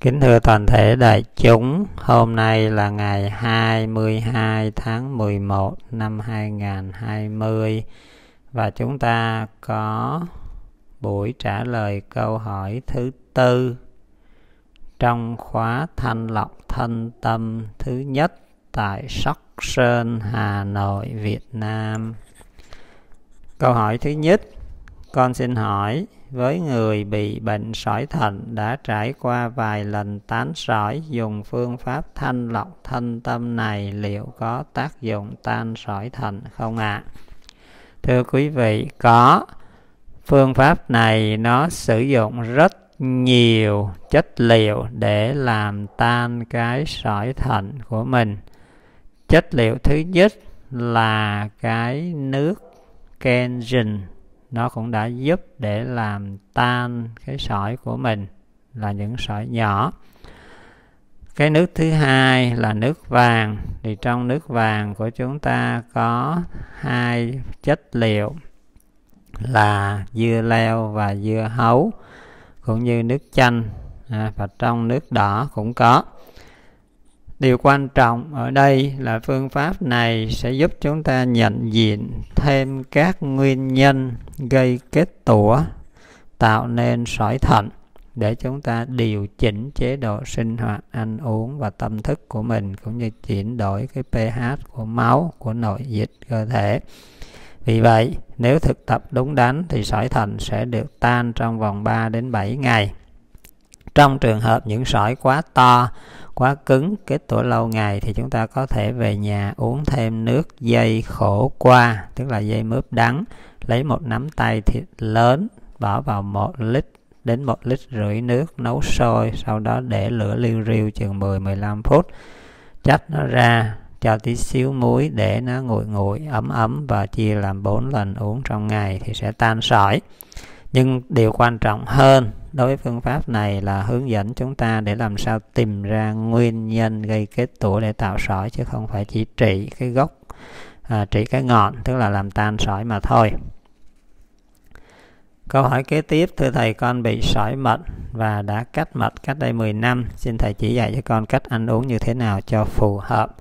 Kính thưa toàn thể đại chúng, hôm nay là ngày 22 tháng 11 năm 2020 và chúng ta có buổi trả lời câu hỏi thứ tư trong khóa thanh lọc thân tâm thứ nhất tại Sóc Sơn, Hà Nội, Việt Nam. Câu hỏi thứ nhất con xin hỏi, với người bị bệnh sỏi thận đã trải qua vài lần tán sỏi dùng phương pháp thanh lọc thân tâm này liệu có tác dụng tan sỏi thận không ạ? À? Thưa quý vị, có. Phương pháp này nó sử dụng rất nhiều chất liệu để làm tan cái sỏi thận của mình. Chất liệu thứ nhất là cái nước Kenjin nó cũng đã giúp để làm tan cái sỏi của mình là những sỏi nhỏ cái nước thứ hai là nước vàng thì trong nước vàng của chúng ta có hai chất liệu là dưa leo và dưa hấu cũng như nước chanh à, và trong nước đỏ cũng có điều quan trọng ở đây là phương pháp này sẽ giúp chúng ta nhận diện thêm các nguyên nhân gây kết tủa tạo nên sỏi thận để chúng ta điều chỉnh chế độ sinh hoạt ăn uống và tâm thức của mình cũng như chuyển đổi cái pH của máu của nội dịch cơ thể vì vậy nếu thực tập đúng đắn thì sỏi thận sẽ được tan trong vòng 3 đến 7 ngày trong trường hợp những sỏi quá to quá cứng kết tủa lâu ngày thì chúng ta có thể về nhà uống thêm nước dây khổ qua tức là dây mướp đắng lấy một nắm tay thịt lớn bỏ vào một lít đến một lít rưỡi nước nấu sôi sau đó để lửa liu riu chừng 10-15 phút chắt nó ra cho tí xíu muối để nó nguội nguội ấm ấm và chia làm 4 lần uống trong ngày thì sẽ tan sỏi nhưng điều quan trọng hơn đối với phương pháp này là hướng dẫn chúng ta để làm sao tìm ra nguyên nhân gây kết tủa để tạo sỏi chứ không phải chỉ trị cái gốc à, trị cái ngọn tức là làm tan sỏi mà thôi Câu hỏi kế tiếp, thưa thầy con bị sỏi mật và đã cắt mật cách đây 10 năm, xin thầy chỉ dạy cho con cách ăn uống như thế nào cho phù hợp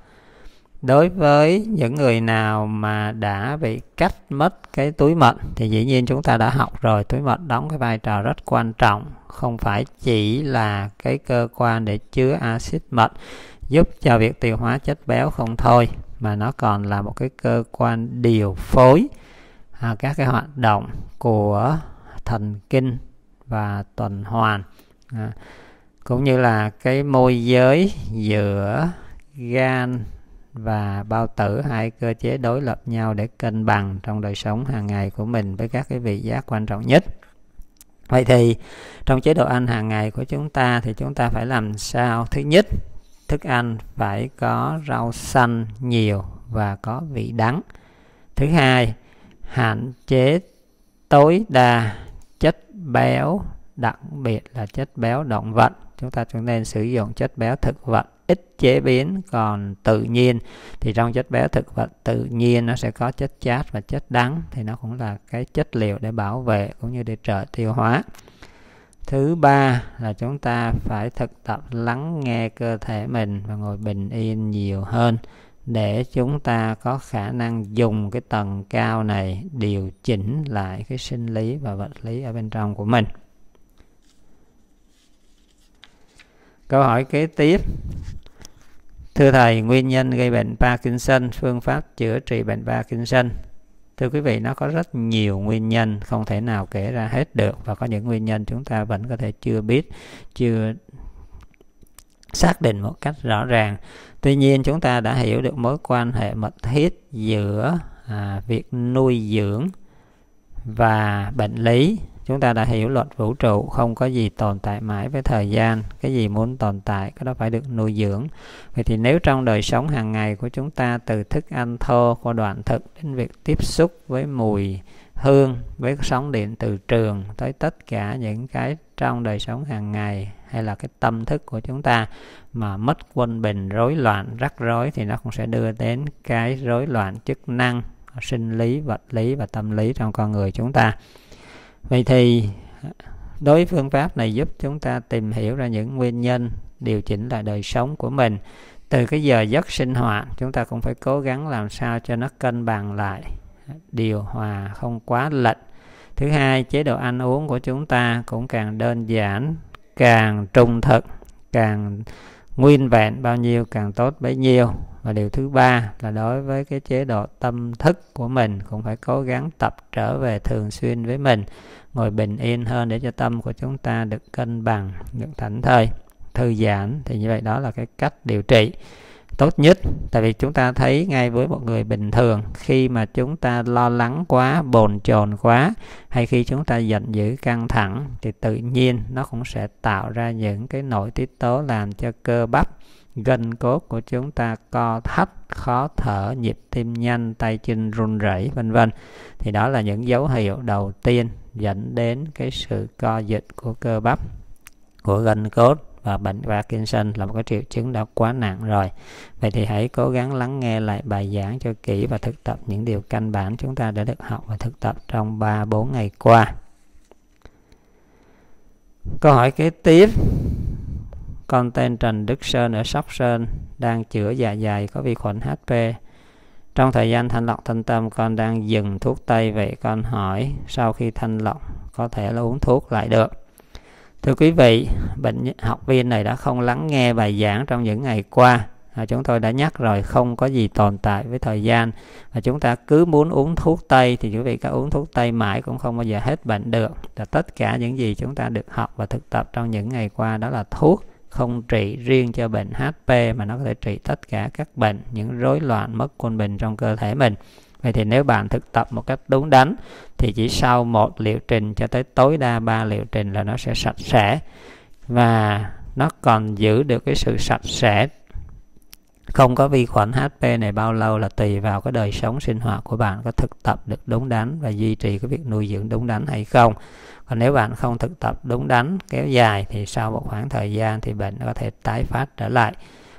đối với những người nào mà đã bị cắt mất cái túi mật thì dĩ nhiên chúng ta đã học rồi túi mật đóng cái vai trò rất quan trọng không phải chỉ là cái cơ quan để chứa axit mật giúp cho việc tiêu hóa chất béo không thôi mà nó còn là một cái cơ quan điều phối à, các cái hoạt động của thần kinh và tuần hoàn à, cũng như là cái môi giới giữa gan và bao tử hai cơ chế đối lập nhau để cân bằng trong đời sống hàng ngày của mình với các cái vị giác quan trọng nhất vậy thì trong chế độ ăn hàng ngày của chúng ta thì chúng ta phải làm sao thứ nhất thức ăn phải có rau xanh nhiều và có vị đắng thứ hai hạn chế tối đa chất béo đặc biệt là chất béo động vật chúng ta chúng nên sử dụng chất béo thực vật ít chế biến còn tự nhiên thì trong chất béo thực vật tự nhiên nó sẽ có chất chát và chất đắng thì nó cũng là cái chất liệu để bảo vệ cũng như để trợ tiêu hóa thứ ba là chúng ta phải thực tập lắng nghe cơ thể mình và ngồi bình yên nhiều hơn để chúng ta có khả năng dùng cái tầng cao này điều chỉnh lại cái sinh lý và vật lý ở bên trong của mình câu hỏi kế tiếp Thưa Thầy, nguyên nhân gây bệnh Parkinson, phương pháp chữa trị bệnh Parkinson. Thưa quý vị, nó có rất nhiều nguyên nhân không thể nào kể ra hết được và có những nguyên nhân chúng ta vẫn có thể chưa biết, chưa xác định một cách rõ ràng. Tuy nhiên chúng ta đã hiểu được mối quan hệ mật thiết giữa à, việc nuôi dưỡng và bệnh lý chúng ta đã hiểu luật vũ trụ không có gì tồn tại mãi với thời gian cái gì muốn tồn tại cái đó phải được nuôi dưỡng vậy thì nếu trong đời sống hàng ngày của chúng ta từ thức ăn thô qua đoạn thực đến việc tiếp xúc với mùi hương với sóng điện từ trường tới tất cả những cái trong đời sống hàng ngày hay là cái tâm thức của chúng ta mà mất quân bình rối loạn rắc rối thì nó cũng sẽ đưa đến cái rối loạn chức năng sinh lý vật lý và tâm lý trong con người chúng ta vậy thì đối với phương pháp này giúp chúng ta tìm hiểu ra những nguyên nhân điều chỉnh lại đời sống của mình từ cái giờ giấc sinh hoạt chúng ta cũng phải cố gắng làm sao cho nó cân bằng lại điều hòa không quá lệch thứ hai chế độ ăn uống của chúng ta cũng càng đơn giản càng trung thực càng nguyên vẹn bao nhiêu càng tốt bấy nhiêu và điều thứ ba là đối với cái chế độ tâm thức của mình cũng phải cố gắng tập trở về thường xuyên với mình ngồi bình yên hơn để cho tâm của chúng ta được cân bằng được thảnh thơi thư giãn thì như vậy đó là cái cách điều trị tốt nhất tại vì chúng ta thấy ngay với một người bình thường khi mà chúng ta lo lắng quá bồn chồn quá hay khi chúng ta giận dữ căng thẳng thì tự nhiên nó cũng sẽ tạo ra những cái nội tiết tố làm cho cơ bắp gân cốt của chúng ta co thắt khó thở nhịp tim nhanh tay chân run rẩy vân vân thì đó là những dấu hiệu đầu tiên dẫn đến cái sự co dịch của cơ bắp của gân cốt và bệnh Parkinson là một cái triệu chứng đã quá nặng rồi. Vậy thì hãy cố gắng lắng nghe lại bài giảng cho kỹ và thực tập những điều căn bản chúng ta đã được học và thực tập trong 3 4 ngày qua. Câu hỏi kế tiếp con tên Trần Đức Sơn ở Sóc Sơn, đang chữa dạ dày có vi khuẩn HP. Trong thời gian thanh lọc thanh tâm, con đang dừng thuốc Tây, vậy con hỏi sau khi thanh lọc có thể là uống thuốc lại được. Thưa quý vị, bệnh học viên này đã không lắng nghe bài giảng trong những ngày qua. À, chúng tôi đã nhắc rồi không có gì tồn tại với thời gian và chúng ta cứ muốn uống thuốc tây thì quý vị có uống thuốc tây mãi cũng không bao giờ hết bệnh được là tất cả những gì chúng ta được học và thực tập trong những ngày qua đó là thuốc không trị riêng cho bệnh HP mà nó có thể trị tất cả các bệnh, những rối loạn mất quân bình trong cơ thể mình. Vậy thì nếu bạn thực tập một cách đúng đắn thì chỉ sau một liệu trình cho tới tối đa ba liệu trình là nó sẽ sạch sẽ và nó còn giữ được cái sự sạch sẽ không có vi khuẩn HP này bao lâu là tùy vào cái đời sống sinh hoạt của bạn có thực tập được đúng đắn và duy trì cái việc nuôi dưỡng đúng đắn hay không còn nếu bạn không thực tập đúng đắn kéo dài thì sau một khoảng thời gian thì bệnh có thể tái phát trở lại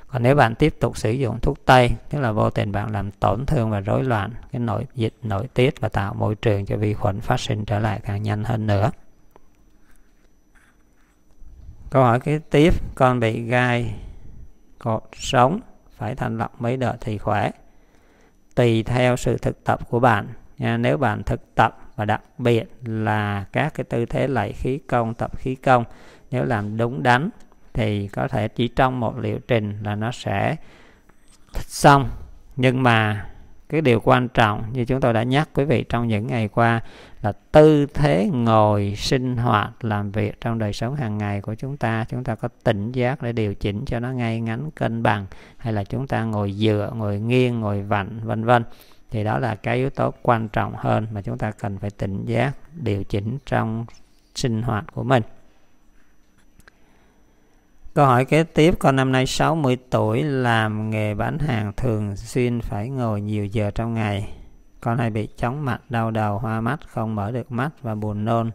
còn nếu bạn tiếp tục sử dụng thuốc tây tức là vô tình bạn làm tổn thương và rối loạn cái nội dịch nội tiết và tạo môi trường cho vi khuẩn phát sinh trở lại càng nhanh hơn nữa câu hỏi kế tiếp con bị gai cột sống phải thành lọc mấy đợt thì khỏe tùy theo sự thực tập của bạn nha, nếu bạn thực tập và đặc biệt là các cái tư thế lạy khí công tập khí công nếu làm đúng đắn thì có thể chỉ trong một liệu trình là nó sẽ xong nhưng mà cái điều quan trọng như chúng tôi đã nhắc quý vị trong những ngày qua là tư thế ngồi sinh hoạt làm việc trong đời sống hàng ngày của chúng ta chúng ta có tỉnh giác để điều chỉnh cho nó ngay ngắn cân bằng hay là chúng ta ngồi dựa ngồi nghiêng ngồi vặn vân vân thì đó là cái yếu tố quan trọng hơn mà chúng ta cần phải tỉnh giác điều chỉnh trong sinh hoạt của mình Câu hỏi kế tiếp, con năm nay 60 tuổi làm nghề bán hàng thường xuyên phải ngồi nhiều giờ trong ngày. Con hay bị chóng mặt, đau đầu, hoa mắt, không mở được mắt và buồn nôn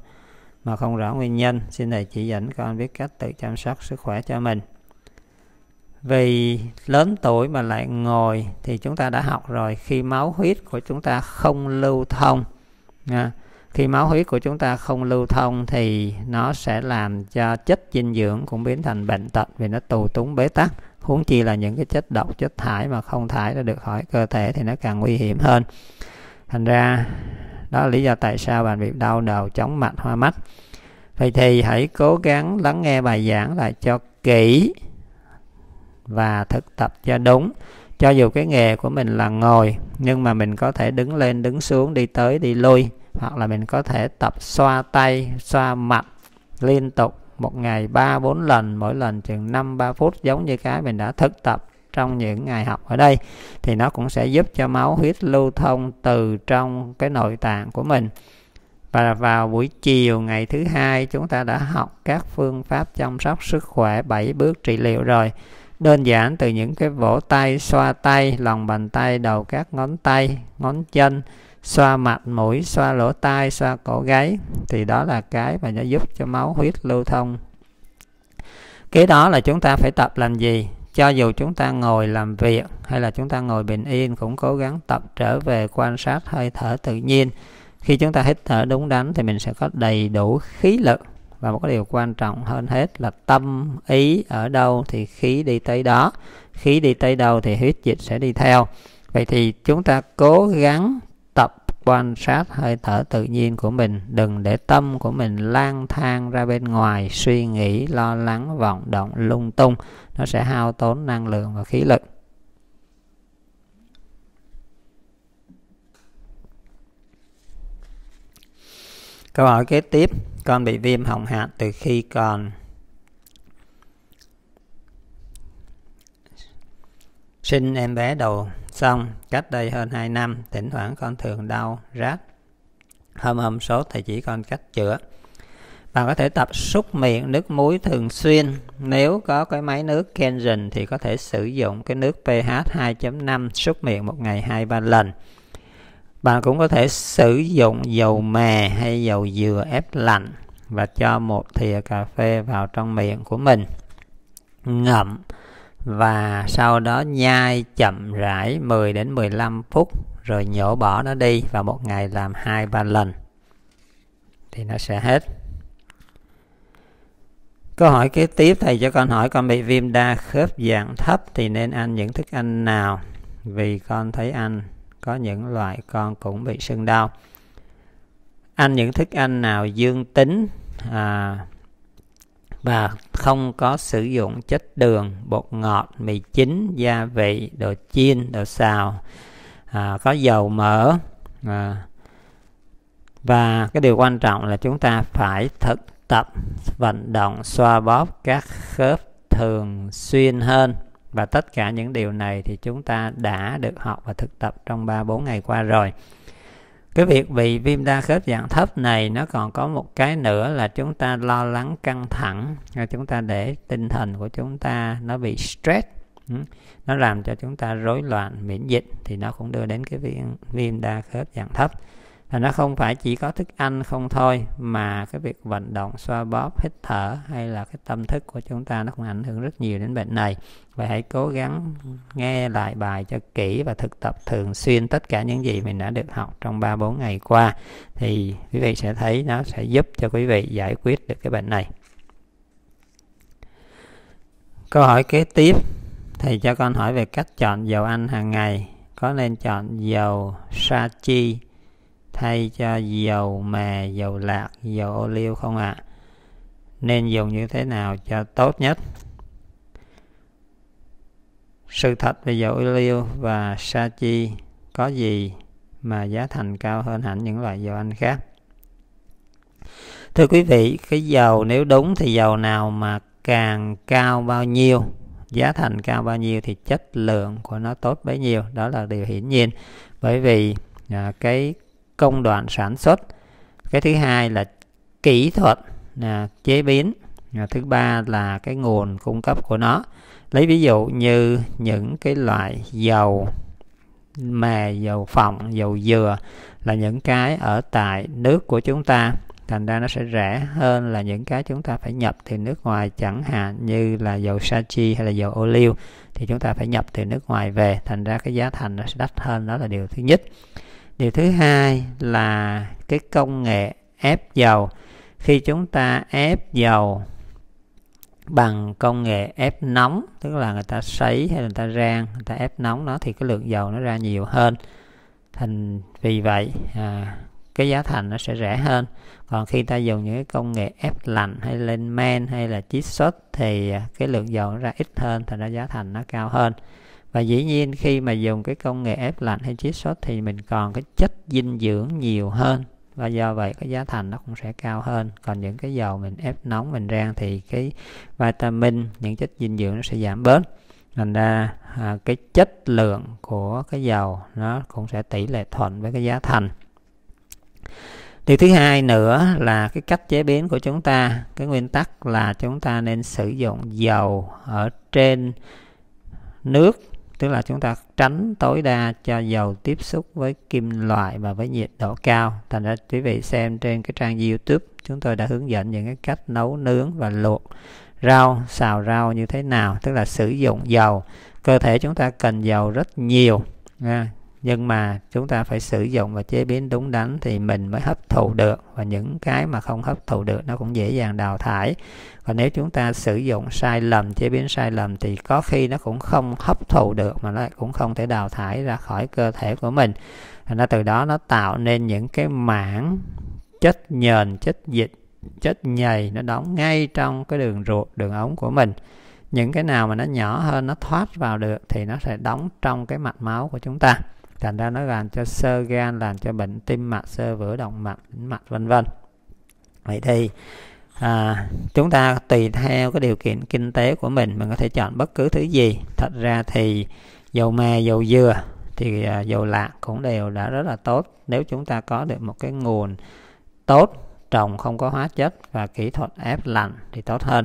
mà không rõ nguyên nhân. Xin thầy chỉ dẫn con biết cách tự chăm sóc sức khỏe cho mình vì lớn tuổi mà lại ngồi thì chúng ta đã học rồi khi máu huyết của chúng ta không lưu thông nha. khi máu huyết của chúng ta không lưu thông thì nó sẽ làm cho chất dinh dưỡng cũng biến thành bệnh tật vì nó tù túng bế tắc huống chi là những cái chất độc chất thải mà không thải ra được khỏi cơ thể thì nó càng nguy hiểm hơn thành ra đó là lý do tại sao bạn bị đau đầu chóng mặt hoa mắt vậy thì hãy cố gắng lắng nghe bài giảng lại cho kỹ và thực tập cho đúng cho dù cái nghề của mình là ngồi nhưng mà mình có thể đứng lên đứng xuống đi tới đi lui hoặc là mình có thể tập xoa tay xoa mặt liên tục một ngày 3 4 lần mỗi lần chừng 5 3 phút giống như cái mình đã thực tập trong những ngày học ở đây thì nó cũng sẽ giúp cho máu huyết lưu thông từ trong cái nội tạng của mình và vào buổi chiều ngày thứ hai chúng ta đã học các phương pháp chăm sóc sức khỏe 7 bước trị liệu rồi đơn giản từ những cái vỗ tay xoa tay lòng bàn tay đầu các ngón tay ngón chân xoa mặt mũi xoa lỗ tai xoa cổ gáy thì đó là cái mà nó giúp cho máu huyết lưu thông kế đó là chúng ta phải tập làm gì cho dù chúng ta ngồi làm việc hay là chúng ta ngồi bình yên cũng cố gắng tập trở về quan sát hơi thở tự nhiên khi chúng ta hít thở đúng đắn thì mình sẽ có đầy đủ khí lực và một cái điều quan trọng hơn hết là tâm ý ở đâu thì khí đi tới đó khí đi tới đâu thì huyết dịch sẽ đi theo vậy thì chúng ta cố gắng tập quan sát hơi thở tự nhiên của mình đừng để tâm của mình lang thang ra bên ngoài suy nghĩ lo lắng vọng động lung tung nó sẽ hao tốn năng lượng và khí lực câu hỏi kế tiếp con bị viêm họng hạt từ khi còn sinh em bé đầu xong cách đây hơn 2 năm thỉnh thoảng con thường đau rát hôm hôm sốt thì chỉ còn cách chữa bạn có thể tập súc miệng nước muối thường xuyên nếu có cái máy nước Kenrin thì có thể sử dụng cái nước pH 2.5 súc miệng một ngày 2-3 lần bạn cũng có thể sử dụng dầu mè hay dầu dừa ép lạnh và cho một thìa cà phê vào trong miệng của mình. Ngậm và sau đó nhai chậm rãi 10 đến 15 phút rồi nhổ bỏ nó đi và một ngày làm 2 3 lần thì nó sẽ hết. Câu hỏi kế tiếp thầy cho con hỏi con bị viêm đa khớp dạng thấp thì nên ăn những thức ăn nào? Vì con thấy ăn có những loại con cũng bị sưng đau ăn những thức ăn nào dương tính à, và không có sử dụng chất đường bột ngọt mì chính gia vị đồ chiên đồ xào à, có dầu mỡ à, và cái điều quan trọng là chúng ta phải thực tập vận động xoa bóp các khớp thường xuyên hơn và tất cả những điều này thì chúng ta đã được học và thực tập trong 3-4 ngày qua rồi. Cái việc bị viêm đa khớp dạng thấp này nó còn có một cái nữa là chúng ta lo lắng căng thẳng, chúng ta để tinh thần của chúng ta nó bị stress, ừ, nó làm cho chúng ta rối loạn miễn dịch thì nó cũng đưa đến cái viêm viêm đa khớp dạng thấp là nó không phải chỉ có thức ăn không thôi mà cái việc vận động xoa bóp hít thở hay là cái tâm thức của chúng ta nó cũng ảnh hưởng rất nhiều đến bệnh này vậy hãy cố gắng nghe lại bài cho kỹ và thực tập thường xuyên tất cả những gì mình đã được học trong ba bốn ngày qua thì quý vị sẽ thấy nó sẽ giúp cho quý vị giải quyết được cái bệnh này câu hỏi kế tiếp thì cho con hỏi về cách chọn dầu ăn hàng ngày có nên chọn dầu sa chi thay cho dầu mè, dầu lạc, dầu ô liu không ạ? À? Nên dùng như thế nào cho tốt nhất? Sự thật về dầu ô liu và sa chi có gì mà giá thành cao hơn hẳn những loại dầu ăn khác? Thưa quý vị, cái dầu nếu đúng thì dầu nào mà càng cao bao nhiêu giá thành cao bao nhiêu thì chất lượng của nó tốt bấy nhiêu đó là điều hiển nhiên bởi vì à, cái công đoạn sản xuất cái thứ hai là kỹ thuật à, chế biến và thứ ba là cái nguồn cung cấp của nó lấy ví dụ như những cái loại dầu mè dầu phộng dầu dừa là những cái ở tại nước của chúng ta thành ra nó sẽ rẻ hơn là những cái chúng ta phải nhập từ nước ngoài chẳng hạn như là dầu sa chi hay là dầu ô liu thì chúng ta phải nhập từ nước ngoài về thành ra cái giá thành nó sẽ đắt hơn đó là điều thứ nhất điều thứ hai là cái công nghệ ép dầu khi chúng ta ép dầu bằng công nghệ ép nóng tức là người ta sấy hay người ta rang người ta ép nóng nó thì cái lượng dầu nó ra nhiều hơn thành vì vậy à, cái giá thành nó sẽ rẻ hơn còn khi ta dùng những cái công nghệ ép lạnh hay lên men hay là chiết xuất thì à, cái lượng dầu nó ra ít hơn thành ra giá thành nó cao hơn và dĩ nhiên khi mà dùng cái công nghệ ép lạnh hay chiết xuất thì mình còn cái chất dinh dưỡng nhiều hơn và do vậy cái giá thành nó cũng sẽ cao hơn còn những cái dầu mình ép nóng mình rang thì cái vitamin những chất dinh dưỡng nó sẽ giảm bớt thành ra à, cái chất lượng của cái dầu nó cũng sẽ tỷ lệ thuận với cái giá thành điều thứ hai nữa là cái cách chế biến của chúng ta cái nguyên tắc là chúng ta nên sử dụng dầu ở trên nước tức là chúng ta tránh tối đa cho dầu tiếp xúc với kim loại và với nhiệt độ cao thành ra quý vị xem trên cái trang youtube chúng tôi đã hướng dẫn những cái cách nấu nướng và luộc rau xào rau như thế nào tức là sử dụng dầu cơ thể chúng ta cần dầu rất nhiều nhưng mà chúng ta phải sử dụng và chế biến đúng đắn thì mình mới hấp thụ được và những cái mà không hấp thụ được nó cũng dễ dàng đào thải còn nếu chúng ta sử dụng sai lầm chế biến sai lầm thì có khi nó cũng không hấp thụ được mà nó cũng không thể đào thải ra khỏi cơ thể của mình và nó từ đó nó tạo nên những cái mảng chất nhờn chất dịch chất nhầy nó đóng ngay trong cái đường ruột đường ống của mình những cái nào mà nó nhỏ hơn nó thoát vào được thì nó sẽ đóng trong cái mạch máu của chúng ta thành ra nó làm cho sơ gan làm cho bệnh tim mạch sơ vữa động mạch tĩnh mạch vân vân vậy thì à, chúng ta tùy theo cái điều kiện kinh tế của mình mình có thể chọn bất cứ thứ gì thật ra thì dầu mè dầu dừa thì à, dầu lạc cũng đều đã rất là tốt nếu chúng ta có được một cái nguồn tốt trồng không có hóa chất và kỹ thuật ép lạnh thì tốt hơn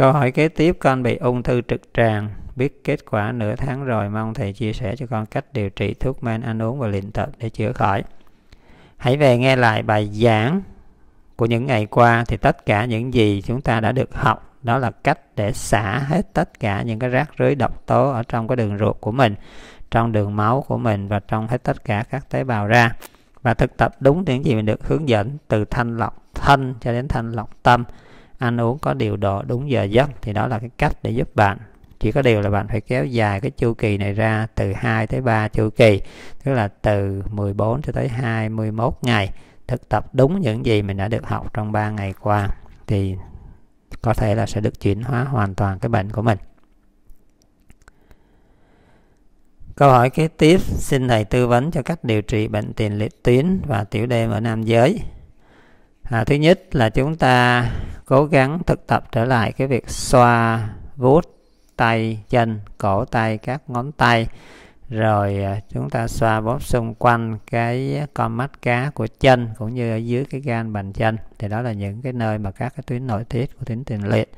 Câu hỏi kế tiếp, con bị ung thư trực tràng, biết kết quả nửa tháng rồi, mong thầy chia sẻ cho con cách điều trị thuốc men, ăn uống và luyện tập để chữa khỏi. Hãy về nghe lại bài giảng của những ngày qua thì tất cả những gì chúng ta đã được học đó là cách để xả hết tất cả những cái rác rưới độc tố ở trong cái đường ruột của mình, trong đường máu của mình và trong hết tất cả các tế bào ra. Và thực tập đúng những gì mình được hướng dẫn từ thanh lọc thân cho đến thanh lọc tâm ăn uống có điều độ đúng giờ giấc thì đó là cái cách để giúp bạn chỉ có điều là bạn phải kéo dài cái chu kỳ này ra từ 2 tới 3 chu kỳ tức là từ 14 cho tới 21 ngày thực tập đúng những gì mình đã được học trong 3 ngày qua thì có thể là sẽ được chuyển hóa hoàn toàn cái bệnh của mình Câu hỏi kế tiếp, xin thầy tư vấn cho cách điều trị bệnh tiền liệt tuyến và tiểu đêm ở nam giới à, thứ nhất là chúng ta cố gắng thực tập trở lại cái việc xoa vuốt tay chân cổ tay các ngón tay rồi à, chúng ta xoa bóp xung quanh cái con mắt cá của chân cũng như ở dưới cái gan bàn chân thì đó là những cái nơi mà các cái tuyến nội tiết của tuyến tiền liệt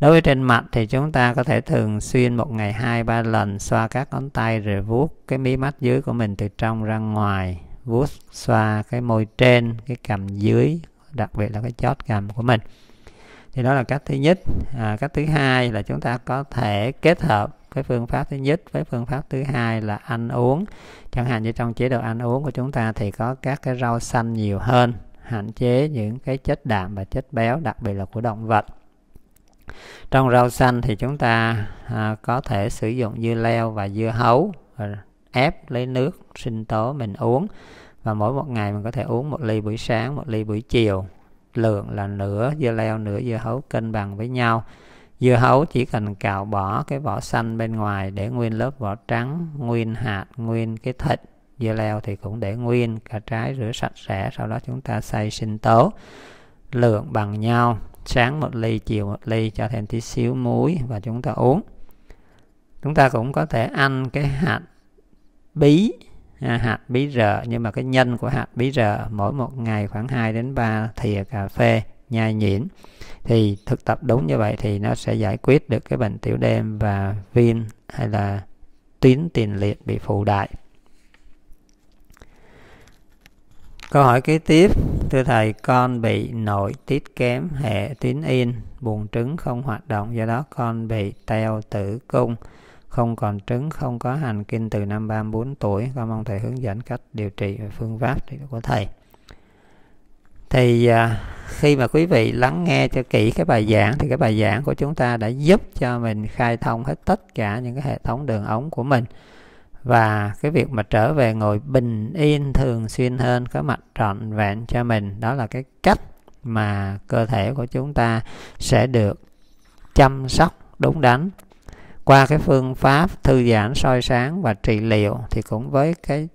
đối với trên mặt thì chúng ta có thể thường xuyên một ngày hai ba lần xoa các ngón tay rồi vuốt cái mí mắt dưới của mình từ trong ra ngoài vuốt xoa cái môi trên cái cằm dưới đặc biệt là cái chót gầm của mình thì đó là cách thứ nhất à, cách thứ hai là chúng ta có thể kết hợp cái phương pháp thứ nhất với phương pháp thứ hai là ăn uống chẳng hạn như trong chế độ ăn uống của chúng ta thì có các cái rau xanh nhiều hơn hạn chế những cái chất đạm và chất béo đặc biệt là của động vật trong rau xanh thì chúng ta à, có thể sử dụng dưa leo và dưa hấu ép lấy nước sinh tố mình uống và mỗi một ngày mình có thể uống một ly buổi sáng một ly buổi chiều lượng là nửa dưa leo nửa dưa hấu cân bằng với nhau dưa hấu chỉ cần cạo bỏ cái vỏ xanh bên ngoài để nguyên lớp vỏ trắng nguyên hạt nguyên cái thịt dưa leo thì cũng để nguyên cả trái rửa sạch sẽ sau đó chúng ta xay sinh tố lượng bằng nhau sáng một ly chiều một ly cho thêm tí xíu muối và chúng ta uống chúng ta cũng có thể ăn cái hạt bí à, hạt bí rợ nhưng mà cái nhân của hạt bí rợ mỗi một ngày khoảng 2 đến 3 thìa cà phê nhai nhuyễn thì thực tập đúng như vậy thì nó sẽ giải quyết được cái bệnh tiểu đêm và viêm hay là tuyến tiền liệt bị phụ đại câu hỏi kế tiếp thưa thầy con bị nội tiết kém hệ tuyến yên buồng trứng không hoạt động do đó con bị teo tử cung không còn trứng, không có hành kinh từ năm 34 tuổi. Con mong thầy hướng dẫn cách điều trị và phương pháp của thầy. Thì à, khi mà quý vị lắng nghe cho kỹ cái bài giảng thì cái bài giảng của chúng ta đã giúp cho mình khai thông hết tất cả những cái hệ thống đường ống của mình và cái việc mà trở về ngồi bình yên thường xuyên hơn có mặt trọn vẹn cho mình đó là cái cách mà cơ thể của chúng ta sẽ được chăm sóc đúng đắn qua cái phương pháp thư giãn soi sáng và trị liệu thì cũng với cái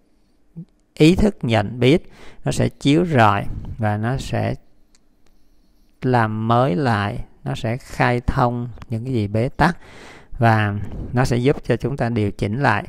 ý thức nhận biết nó sẽ chiếu rọi và nó sẽ làm mới lại nó sẽ khai thông những cái gì bế tắc và nó sẽ giúp cho chúng ta điều chỉnh lại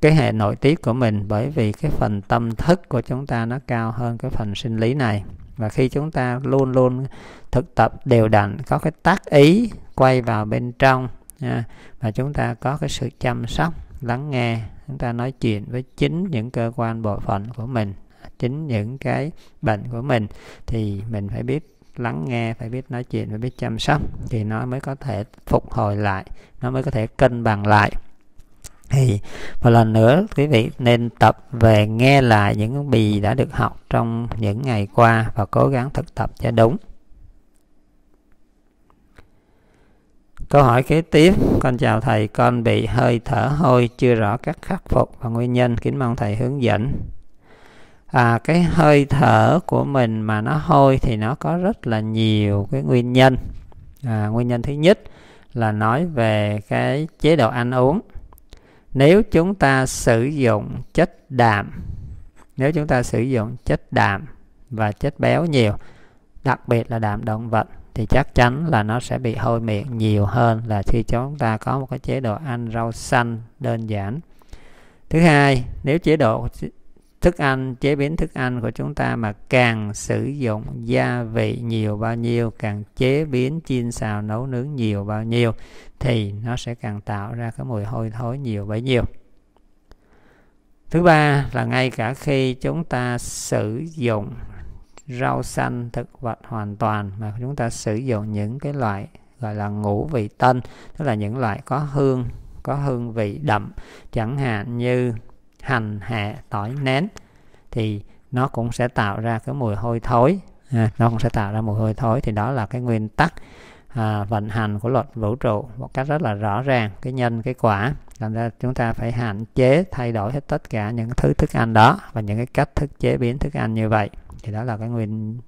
cái hệ nội tiết của mình bởi vì cái phần tâm thức của chúng ta nó cao hơn cái phần sinh lý này và khi chúng ta luôn luôn thực tập đều đặn có cái tác ý quay vào bên trong ha. và chúng ta có cái sự chăm sóc lắng nghe chúng ta nói chuyện với chính những cơ quan bộ phận của mình chính những cái bệnh của mình thì mình phải biết lắng nghe phải biết nói chuyện phải biết chăm sóc thì nó mới có thể phục hồi lại nó mới có thể cân bằng lại thì một lần nữa quý vị nên tập về nghe lại những gì đã được học trong những ngày qua và cố gắng thực tập cho đúng Câu hỏi kế tiếp, con chào thầy, con bị hơi thở hôi, chưa rõ cách khắc phục và nguyên nhân, kính mong thầy hướng dẫn. À, cái hơi thở của mình mà nó hôi thì nó có rất là nhiều cái nguyên nhân. À, nguyên nhân thứ nhất là nói về cái chế độ ăn uống. Nếu chúng ta sử dụng chất đạm, nếu chúng ta sử dụng chất đạm và chất béo nhiều, đặc biệt là đạm động vật thì chắc chắn là nó sẽ bị hôi miệng nhiều hơn là khi chúng ta có một cái chế độ ăn rau xanh đơn giản thứ hai nếu chế độ thức ăn chế biến thức ăn của chúng ta mà càng sử dụng gia vị nhiều bao nhiêu càng chế biến chiên xào nấu nướng nhiều bao nhiêu thì nó sẽ càng tạo ra cái mùi hôi thối nhiều bấy nhiêu thứ ba là ngay cả khi chúng ta sử dụng rau xanh thực vật hoàn toàn mà chúng ta sử dụng những cái loại gọi là ngũ vị tân tức là những loại có hương có hương vị đậm chẳng hạn như hành hạ tỏi nén thì nó cũng sẽ tạo ra cái mùi hôi thối à, nó cũng sẽ tạo ra mùi hôi thối thì đó là cái nguyên tắc à, vận hành của luật vũ trụ một cách rất là rõ ràng cái nhân cái quả làm ra chúng ta phải hạn chế thay đổi hết tất cả những thứ thức ăn đó và những cái cách thức chế biến thức ăn như vậy thì đó là cái nguyên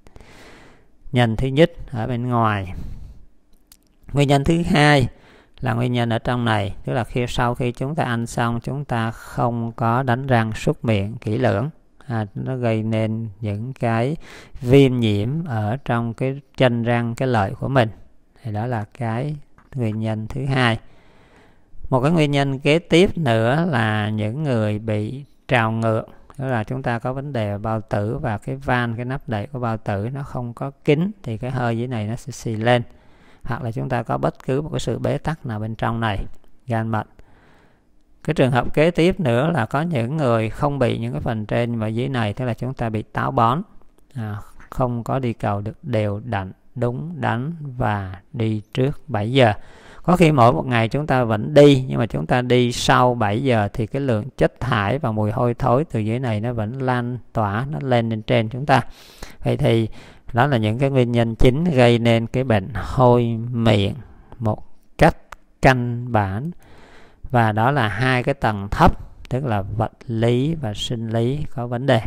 nhân thứ nhất ở bên ngoài nguyên nhân thứ hai là nguyên nhân ở trong này tức là khi sau khi chúng ta ăn xong chúng ta không có đánh răng súc miệng kỹ lưỡng à, nó gây nên những cái viêm nhiễm ở trong cái chân răng cái lợi của mình thì đó là cái nguyên nhân thứ hai một cái nguyên nhân kế tiếp nữa là những người bị trào ngược đó là chúng ta có vấn đề bao tử và cái van cái nắp đậy của bao tử nó không có kín thì cái hơi dưới này nó sẽ xì lên hoặc là chúng ta có bất cứ một cái sự bế tắc nào bên trong này gan mật cái trường hợp kế tiếp nữa là có những người không bị những cái phần trên và dưới này tức là chúng ta bị táo bón à, không có đi cầu được đều đặn đúng đắn và đi trước 7 giờ có khi mỗi một ngày chúng ta vẫn đi nhưng mà chúng ta đi sau 7 giờ thì cái lượng chất thải và mùi hôi thối từ dưới này nó vẫn lan tỏa nó lên lên trên chúng ta vậy thì đó là những cái nguyên nhân chính gây nên cái bệnh hôi miệng một cách căn bản và đó là hai cái tầng thấp tức là vật lý và sinh lý có vấn đề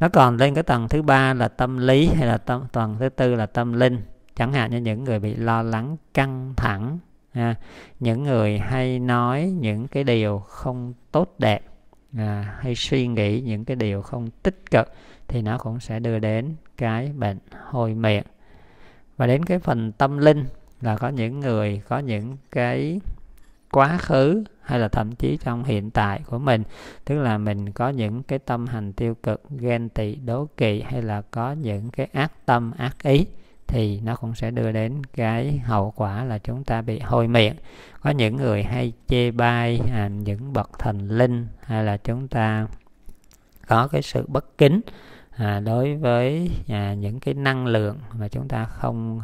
nó còn lên cái tầng thứ ba là tâm lý hay là tâm, tầng thứ tư là tâm linh chẳng hạn như những người bị lo lắng căng thẳng à, những người hay nói những cái điều không tốt đẹp à, hay suy nghĩ những cái điều không tích cực thì nó cũng sẽ đưa đến cái bệnh hôi miệng và đến cái phần tâm linh là có những người có những cái quá khứ hay là thậm chí trong hiện tại của mình tức là mình có những cái tâm hành tiêu cực ghen tị đố kỵ hay là có những cái ác tâm ác ý thì nó cũng sẽ đưa đến cái hậu quả là chúng ta bị hôi miệng có những người hay chê bai à, những bậc thần linh hay là chúng ta có cái sự bất kính à, đối với à, những cái năng lượng mà chúng ta không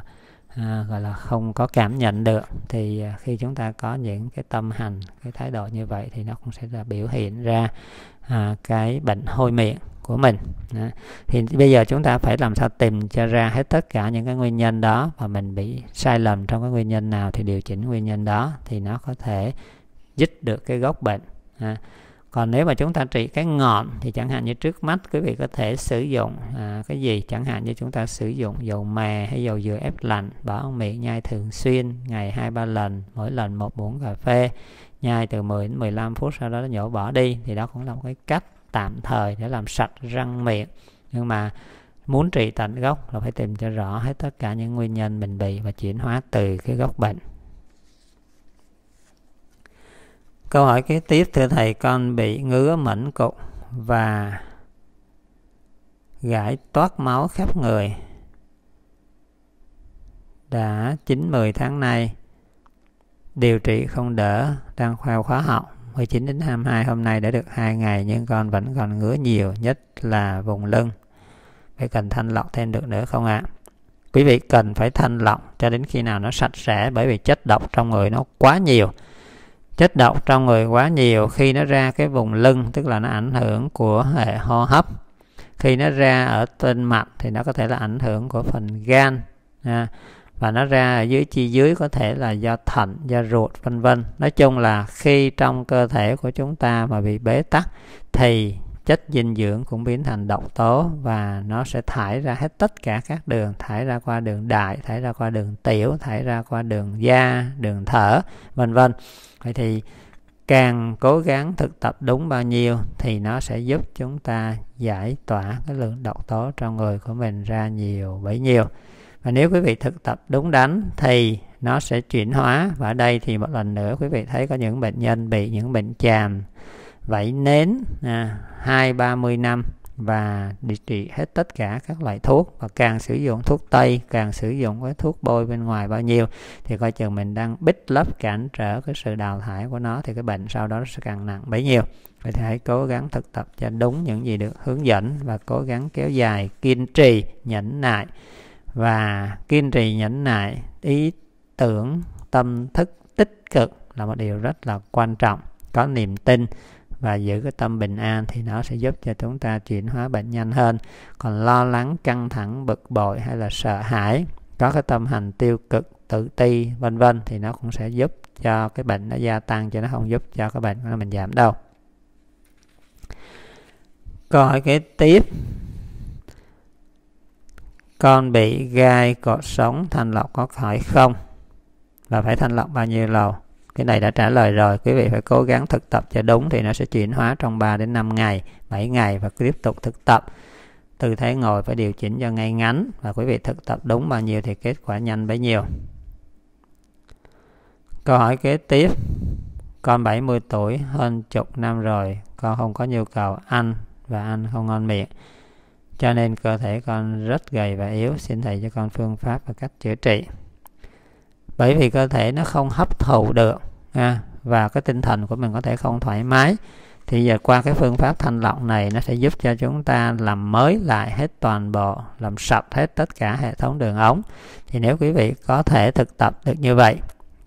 à, gọi là không có cảm nhận được thì à, khi chúng ta có những cái tâm hành cái thái độ như vậy thì nó cũng sẽ là biểu hiện ra à, cái bệnh hôi miệng của mình đó. thì bây giờ chúng ta phải làm sao tìm cho ra hết tất cả những cái nguyên nhân đó và mình bị sai lầm trong cái nguyên nhân nào thì điều chỉnh nguyên nhân đó thì nó có thể dứt được cái gốc bệnh à. còn nếu mà chúng ta trị cái ngọn thì chẳng hạn như trước mắt quý vị có thể sử dụng à, cái gì chẳng hạn như chúng ta sử dụng dầu mè hay dầu dừa ép lạnh bỏ miệng nhai thường xuyên ngày hai ba lần mỗi lần một muỗng cà phê nhai từ 10 đến 15 phút sau đó nó nhổ bỏ đi thì đó cũng là một cái cách tạm thời để làm sạch răng miệng nhưng mà muốn trị tận gốc là phải tìm cho rõ hết tất cả những nguyên nhân bệnh bị và chuyển hóa từ cái gốc bệnh câu hỏi kế tiếp thưa thầy con bị ngứa mẩn cục và gãi toát máu khắp người đã 9-10 tháng nay điều trị không đỡ đang khoa khóa họng 19 đến 22 hôm nay đã được 2 ngày nhưng con vẫn còn ngứa nhiều nhất là vùng lưng phải cần thanh lọc thêm được nữa không ạ à? quý vị cần phải thanh lọc cho đến khi nào nó sạch sẽ bởi vì chất độc trong người nó quá nhiều chất độc trong người quá nhiều khi nó ra cái vùng lưng tức là nó ảnh hưởng của hệ hô hấp khi nó ra ở tinh mạch thì nó có thể là ảnh hưởng của phần gan à, và nó ra ở dưới chi dưới có thể là do thận do ruột vân vân nói chung là khi trong cơ thể của chúng ta mà bị bế tắc thì chất dinh dưỡng cũng biến thành độc tố và nó sẽ thải ra hết tất cả các đường thải ra qua đường đại thải ra qua đường tiểu thải ra qua đường da đường thở vân vân vậy thì càng cố gắng thực tập đúng bao nhiêu thì nó sẽ giúp chúng ta giải tỏa cái lượng độc tố trong người của mình ra nhiều bấy nhiêu và nếu quý vị thực tập đúng đắn thì nó sẽ chuyển hóa và ở đây thì một lần nữa quý vị thấy có những bệnh nhân bị những bệnh chàm vẫy nến à, hai ba mươi năm và điều trị hết tất cả các loại thuốc và càng sử dụng thuốc tây càng sử dụng cái thuốc bôi bên ngoài bao nhiêu thì coi chừng mình đang bít lấp cản trở cái sự đào thải của nó thì cái bệnh sau đó sẽ càng nặng bấy nhiêu vậy thì hãy cố gắng thực tập cho đúng những gì được hướng dẫn và cố gắng kéo dài kiên trì nhẫn nại và kiên trì nhẫn nại ý tưởng tâm thức tích cực là một điều rất là quan trọng có niềm tin và giữ cái tâm bình an thì nó sẽ giúp cho chúng ta chuyển hóa bệnh nhanh hơn còn lo lắng căng thẳng bực bội hay là sợ hãi có cái tâm hành tiêu cực tự ti vân vân thì nó cũng sẽ giúp cho cái bệnh nó gia tăng cho nó không giúp cho cái bệnh của mình giảm đâu câu hỏi kế tiếp con bị gai cột sống thanh lọc có khỏi không và phải thanh lọc bao nhiêu lầu cái này đã trả lời rồi quý vị phải cố gắng thực tập cho đúng thì nó sẽ chuyển hóa trong 3 đến 5 ngày 7 ngày và tiếp tục thực tập tư thế ngồi phải điều chỉnh cho ngay ngắn và quý vị thực tập đúng bao nhiêu thì kết quả nhanh bấy nhiêu câu hỏi kế tiếp con 70 tuổi hơn chục năm rồi con không có nhu cầu ăn và ăn không ngon miệng cho nên cơ thể con rất gầy và yếu xin thầy cho con phương pháp và cách chữa trị bởi vì cơ thể nó không hấp thụ được à, và cái tinh thần của mình có thể không thoải mái thì giờ qua cái phương pháp thanh lọc này nó sẽ giúp cho chúng ta làm mới lại hết toàn bộ làm sạch hết tất cả hệ thống đường ống thì nếu quý vị có thể thực tập được như vậy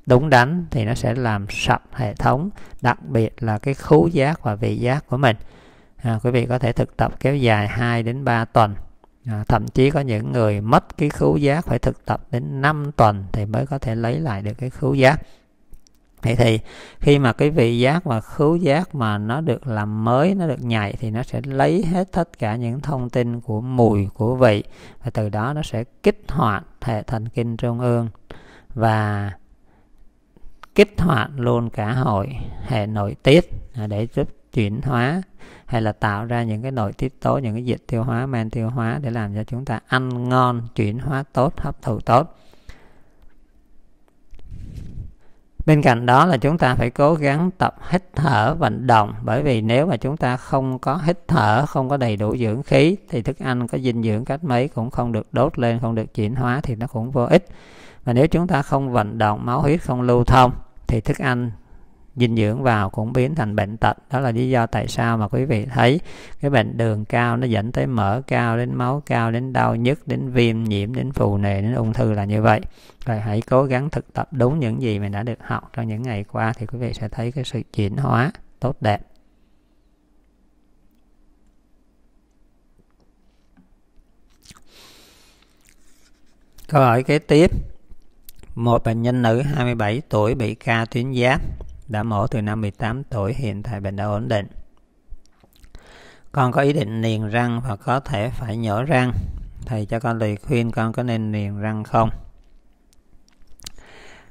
đúng đắn thì nó sẽ làm sạch hệ thống đặc biệt là cái khứu giác và vị giác của mình à, quý vị có thể thực tập kéo dài 2 đến 3 tuần à, thậm chí có những người mất cái khứu giác phải thực tập đến 5 tuần thì mới có thể lấy lại được cái khứu giác Vậy thì khi mà cái vị giác và khứu giác mà nó được làm mới, nó được nhạy thì nó sẽ lấy hết tất cả những thông tin của mùi, của vị và từ đó nó sẽ kích hoạt hệ thần kinh trung ương và kích hoạt luôn cả hội hệ nội tiết để giúp chuyển hóa hay là tạo ra những cái nội tiết tố những cái dịch tiêu hóa men tiêu hóa để làm cho chúng ta ăn ngon chuyển hóa tốt hấp thụ tốt bên cạnh đó là chúng ta phải cố gắng tập hít thở vận động bởi vì nếu mà chúng ta không có hít thở không có đầy đủ dưỡng khí thì thức ăn có dinh dưỡng cách mấy cũng không được đốt lên không được chuyển hóa thì nó cũng vô ích và nếu chúng ta không vận động máu huyết không lưu thông thì thức ăn dinh dưỡng vào cũng biến thành bệnh tật đó là lý do tại sao mà quý vị thấy cái bệnh đường cao nó dẫn tới mỡ cao đến máu cao đến đau nhức đến viêm nhiễm đến phù nề đến ung thư là như vậy rồi hãy cố gắng thực tập đúng những gì mình đã được học trong những ngày qua thì quý vị sẽ thấy cái sự chuyển hóa tốt đẹp Câu hỏi kế tiếp một bệnh nhân nữ 27 tuổi bị ca tuyến giáp đã mổ từ năm 18 tuổi, hiện tại bệnh đã ổn định. Con có ý định niềng răng và có thể phải nhổ răng. Thầy cho con lời khuyên con có nên niềng răng không?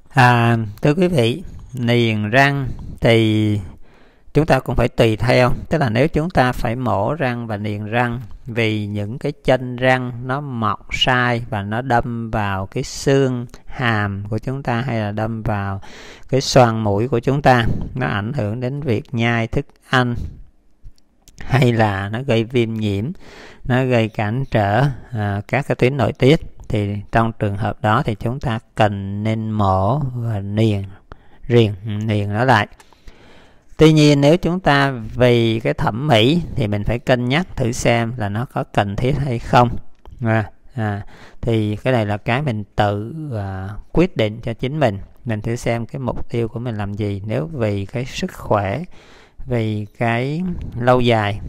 À, thưa quý vị, niềng răng thì chúng ta cũng phải tùy theo tức là nếu chúng ta phải mổ răng và niềng răng vì những cái chân răng nó mọc sai và nó đâm vào cái xương hàm của chúng ta hay là đâm vào cái xoang mũi của chúng ta nó ảnh hưởng đến việc nhai thức ăn hay là nó gây viêm nhiễm nó gây cản trở à, các cái tuyến nội tiết thì trong trường hợp đó thì chúng ta cần nên mổ và niềng, riêng niềng nó lại tuy nhiên nếu chúng ta vì cái thẩm mỹ thì mình phải cân nhắc thử xem là nó có cần thiết hay không à, à, thì cái này là cái mình tự à, quyết định cho chính mình mình thử xem cái mục tiêu của mình làm gì nếu vì cái sức khỏe vì cái lâu dài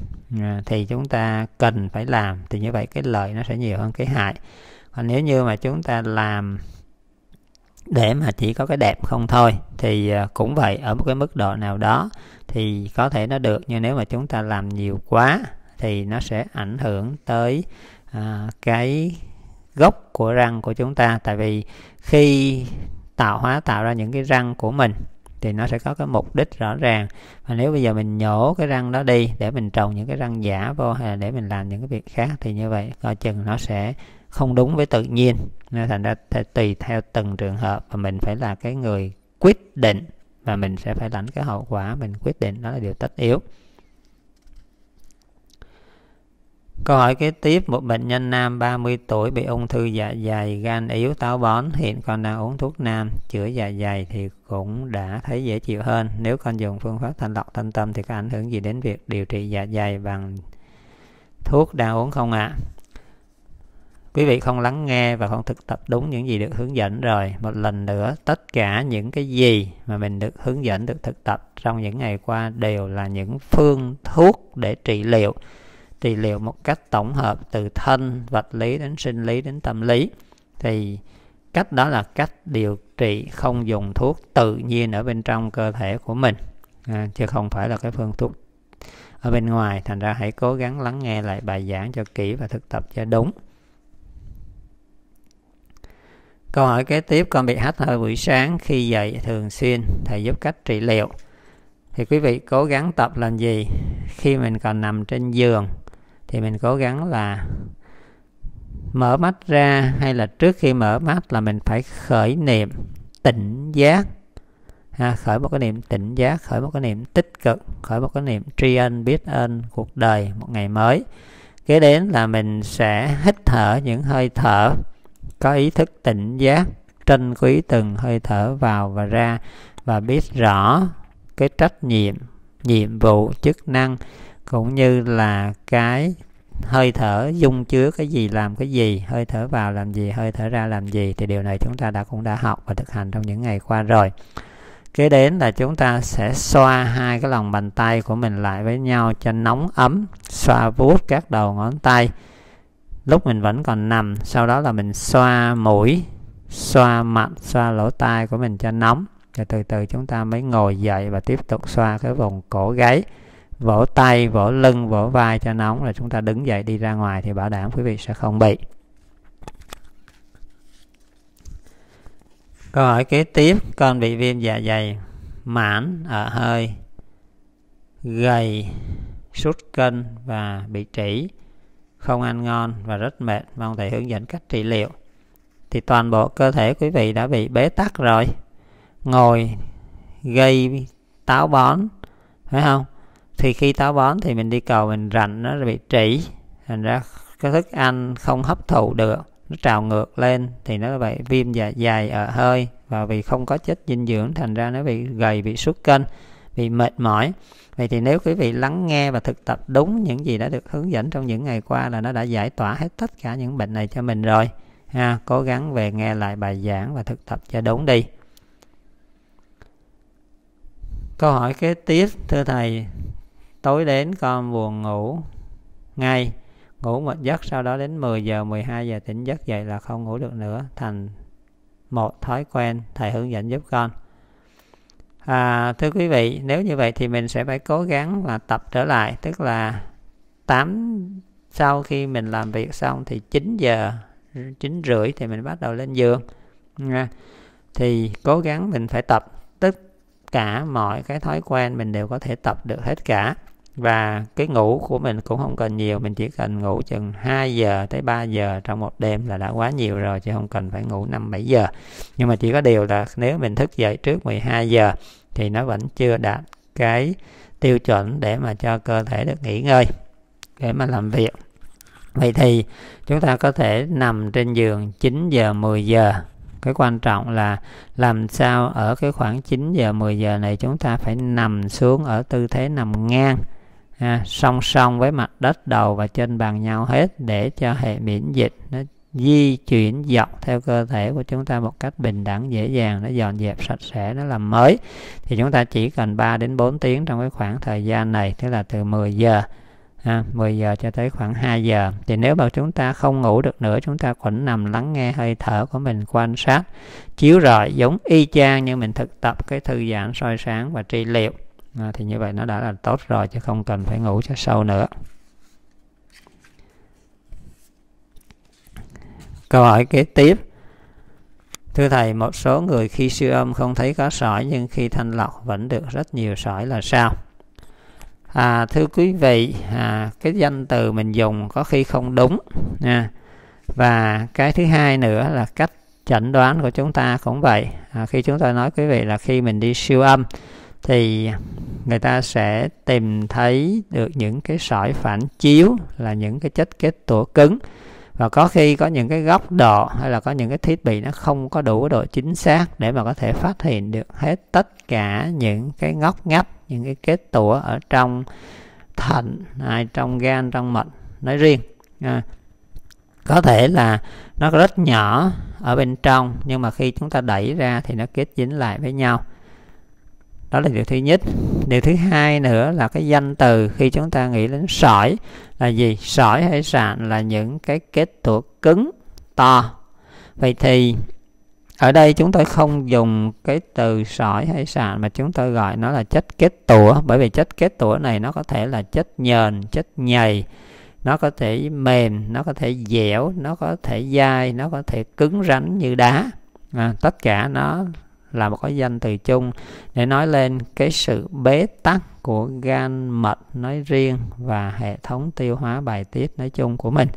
à, thì chúng ta cần phải làm thì như vậy cái lợi nó sẽ nhiều hơn cái hại còn nếu như mà chúng ta làm để mà chỉ có cái đẹp không thôi thì à, cũng vậy ở một cái mức độ nào đó thì có thể nó được nhưng nếu mà chúng ta làm nhiều quá thì nó sẽ ảnh hưởng tới à, cái gốc của răng của chúng ta tại vì khi tạo hóa tạo ra những cái răng của mình thì nó sẽ có cái mục đích rõ ràng và nếu bây giờ mình nhổ cái răng đó đi để mình trồng những cái răng giả vô hay là để mình làm những cái việc khác thì như vậy coi chừng nó sẽ không đúng với tự nhiên nên thành ra tùy theo từng trường hợp và mình phải là cái người quyết định và mình sẽ phải lãnh cái hậu quả mình quyết định đó là điều tất yếu Câu hỏi kế tiếp, một bệnh nhân nam 30 tuổi bị ung thư dạ dày, gan yếu, táo bón, hiện con đang uống thuốc nam, chữa dạ dày thì cũng đã thấy dễ chịu hơn. Nếu con dùng phương pháp thanh lọc thanh tâm thì có ảnh hưởng gì đến việc điều trị dạ dày bằng thuốc đang uống không ạ? À? Quý vị không lắng nghe và không thực tập đúng những gì được hướng dẫn rồi, một lần nữa tất cả những cái gì mà mình được hướng dẫn được thực tập trong những ngày qua đều là những phương thuốc để trị liệu, trị liệu một cách tổng hợp từ thân, vật lý đến sinh lý đến tâm lý. Thì cách đó là cách điều trị không dùng thuốc tự nhiên ở bên trong cơ thể của mình à, chứ không phải là cái phương thuốc ở bên ngoài thành ra hãy cố gắng lắng nghe lại bài giảng cho kỹ và thực tập cho đúng Câu hỏi kế tiếp con bị hắt hơi buổi sáng khi dậy thường xuyên, thầy giúp cách trị liệu. Thì quý vị cố gắng tập làm gì? Khi mình còn nằm trên giường thì mình cố gắng là mở mắt ra hay là trước khi mở mắt là mình phải khởi niệm tỉnh giác ha, khởi một cái niệm tỉnh giác khởi một cái niệm tích cực khởi một cái niệm tri ân biết ơn cuộc đời một ngày mới kế đến là mình sẽ hít thở những hơi thở có ý thức tỉnh giác trân quý từng hơi thở vào và ra và biết rõ cái trách nhiệm nhiệm vụ chức năng cũng như là cái hơi thở dung chứa cái gì làm cái gì hơi thở vào làm gì hơi thở ra làm gì thì điều này chúng ta đã cũng đã học và thực hành trong những ngày qua rồi kế đến là chúng ta sẽ xoa hai cái lòng bàn tay của mình lại với nhau cho nóng ấm xoa vuốt các đầu ngón tay lúc mình vẫn còn nằm sau đó là mình xoa mũi xoa mặt xoa lỗ tai của mình cho nóng rồi từ từ chúng ta mới ngồi dậy và tiếp tục xoa cái vùng cổ gáy vỗ tay vỗ lưng vỗ vai cho nóng rồi chúng ta đứng dậy đi ra ngoài thì bảo đảm quý vị sẽ không bị câu hỏi kế tiếp con bị viêm dạ dày mãn ở hơi gầy sút cân và bị trĩ không ăn ngon và rất mệt mong thầy hướng dẫn cách trị liệu thì toàn bộ cơ thể quý vị đã bị bế tắc rồi ngồi gây táo bón phải không thì khi táo bón thì mình đi cầu mình rảnh nó bị trĩ thành ra cái thức ăn không hấp thụ được nó trào ngược lên thì nó bị viêm dạ dày ở hơi và vì không có chất dinh dưỡng thành ra nó bị gầy bị sút cân vì mệt mỏi vậy thì nếu quý vị lắng nghe và thực tập đúng những gì đã được hướng dẫn trong những ngày qua là nó đã giải tỏa hết tất cả những bệnh này cho mình rồi ha cố gắng về nghe lại bài giảng và thực tập cho đúng đi câu hỏi kế tiếp thưa thầy tối đến con buồn ngủ ngay ngủ một giấc sau đó đến 10 giờ 12 giờ tỉnh giấc dậy là không ngủ được nữa thành một thói quen thầy hướng dẫn giúp con à, thưa quý vị nếu như vậy thì mình sẽ phải cố gắng là tập trở lại tức là 8 sau khi mình làm việc xong thì 9 giờ 9 rưỡi thì mình bắt đầu lên giường nha thì cố gắng mình phải tập tất cả mọi cái thói quen mình đều có thể tập được hết cả và cái ngủ của mình cũng không cần nhiều mình chỉ cần ngủ chừng 2 giờ tới 3 giờ trong một đêm là đã quá nhiều rồi chứ không cần phải ngủ 5 7 giờ. Nhưng mà chỉ có điều là nếu mình thức dậy trước 12 giờ thì nó vẫn chưa đạt cái tiêu chuẩn để mà cho cơ thể được nghỉ ngơi để mà làm việc. Vậy thì chúng ta có thể nằm trên giường 9 giờ 10 giờ cái quan trọng là làm sao ở cái khoảng 9 giờ 10 giờ này chúng ta phải nằm xuống ở tư thế nằm ngang ha, song song với mặt đất đầu và trên bằng nhau hết để cho hệ miễn dịch nó di chuyển dọc theo cơ thể của chúng ta một cách bình đẳng dễ dàng nó dọn dẹp sạch sẽ nó làm mới thì chúng ta chỉ cần 3 đến 4 tiếng trong cái khoảng thời gian này tức là từ 10 giờ ha, 10 giờ cho tới khoảng 2 giờ thì nếu mà chúng ta không ngủ được nữa chúng ta vẫn nằm lắng nghe hơi thở của mình quan sát chiếu rọi giống y chang như mình thực tập cái thư giãn soi sáng và trị liệu à, thì như vậy nó đã là tốt rồi chứ không cần phải ngủ cho sâu nữa câu hỏi kế tiếp Thưa Thầy, một số người khi siêu âm không thấy có sỏi nhưng khi thanh lọc vẫn được rất nhiều sỏi là sao? À, thưa quý vị, à, cái danh từ mình dùng có khi không đúng. nha và cái thứ hai nữa là cách chẩn đoán của chúng ta cũng vậy. À, khi chúng ta nói quý vị là khi mình đi siêu âm thì người ta sẽ tìm thấy được những cái sỏi phản chiếu là những cái chất kết tủa cứng và có khi có những cái góc độ hay là có những cái thiết bị nó không có đủ độ chính xác để mà có thể phát hiện được hết tất cả những cái ngóc ngách những cái kết tủa ở trong thận hay trong gan trong mật nói riêng à, có thể là nó rất nhỏ ở bên trong nhưng mà khi chúng ta đẩy ra thì nó kết dính lại với nhau đó là điều thứ nhất điều thứ hai nữa là cái danh từ khi chúng ta nghĩ đến sỏi là gì sỏi hay sạn là những cái kết tủa cứng to vậy thì ở đây chúng tôi không dùng cái từ sỏi hay sạn mà chúng tôi gọi nó là chất kết tủa bởi vì chất kết tủa này nó có thể là chất nhờn chất nhầy nó có thể mềm nó có thể dẻo nó có thể dai nó có thể cứng rắn như đá à, tất cả nó là một cái danh từ chung để nói lên cái sự bế tắc của gan mật nói riêng và hệ thống tiêu hóa bài tiết nói chung của mình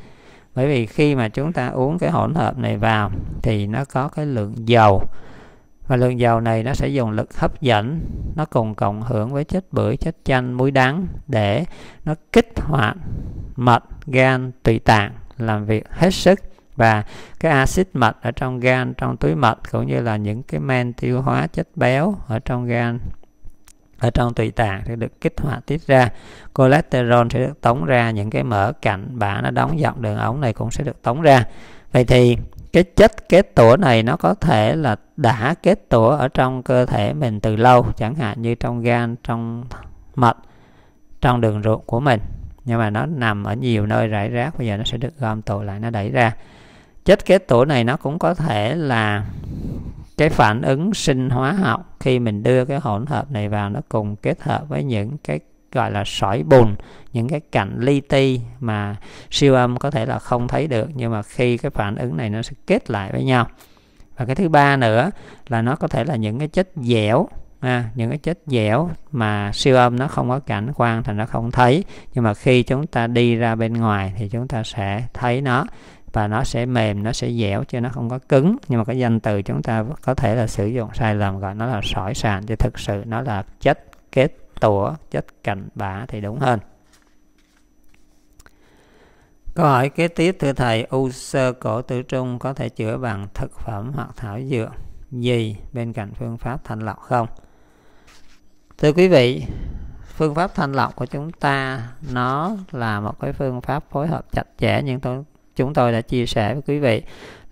bởi vì khi mà chúng ta uống cái hỗn hợp này vào thì nó có cái lượng dầu và lượng dầu này nó sẽ dùng lực hấp dẫn nó cùng cộng hưởng với chất bưởi chất chanh muối đắng để nó kích hoạt mật gan tùy tạng làm việc hết sức và cái axit mật ở trong gan trong túi mật cũng như là những cái men tiêu hóa chất béo ở trong gan ở trong tùy tạng sẽ được kích hoạt tiết ra cholesterol sẽ được tống ra những cái mỡ cạnh bã nó đóng dọc đường ống này cũng sẽ được tống ra vậy thì cái chất kết tủa này nó có thể là đã kết tủa ở trong cơ thể mình từ lâu chẳng hạn như trong gan trong mật trong đường ruột của mình nhưng mà nó nằm ở nhiều nơi rải rác bây giờ nó sẽ được gom tụ lại nó đẩy ra chất kết tủa này nó cũng có thể là cái phản ứng sinh hóa học khi mình đưa cái hỗn hợp này vào nó cùng kết hợp với những cái gọi là sỏi bùn những cái cạnh li ti mà siêu âm có thể là không thấy được nhưng mà khi cái phản ứng này nó sẽ kết lại với nhau và cái thứ ba nữa là nó có thể là những cái chất dẻo à, những cái chất dẻo mà siêu âm nó không có cảnh quan thành nó không thấy nhưng mà khi chúng ta đi ra bên ngoài thì chúng ta sẽ thấy nó và nó sẽ mềm nó sẽ dẻo chứ nó không có cứng nhưng mà cái danh từ chúng ta có thể là sử dụng sai lầm gọi nó là sỏi sàn chứ thực sự nó là chất kết tủa chất cạnh bã thì đúng hơn Câu hỏi kế tiếp thưa thầy, u sơ cổ tử trung có thể chữa bằng thực phẩm hoặc thảo dược gì bên cạnh phương pháp thanh lọc không? Thưa quý vị, phương pháp thanh lọc của chúng ta nó là một cái phương pháp phối hợp chặt chẽ nhưng tôi chúng tôi đã chia sẻ với quý vị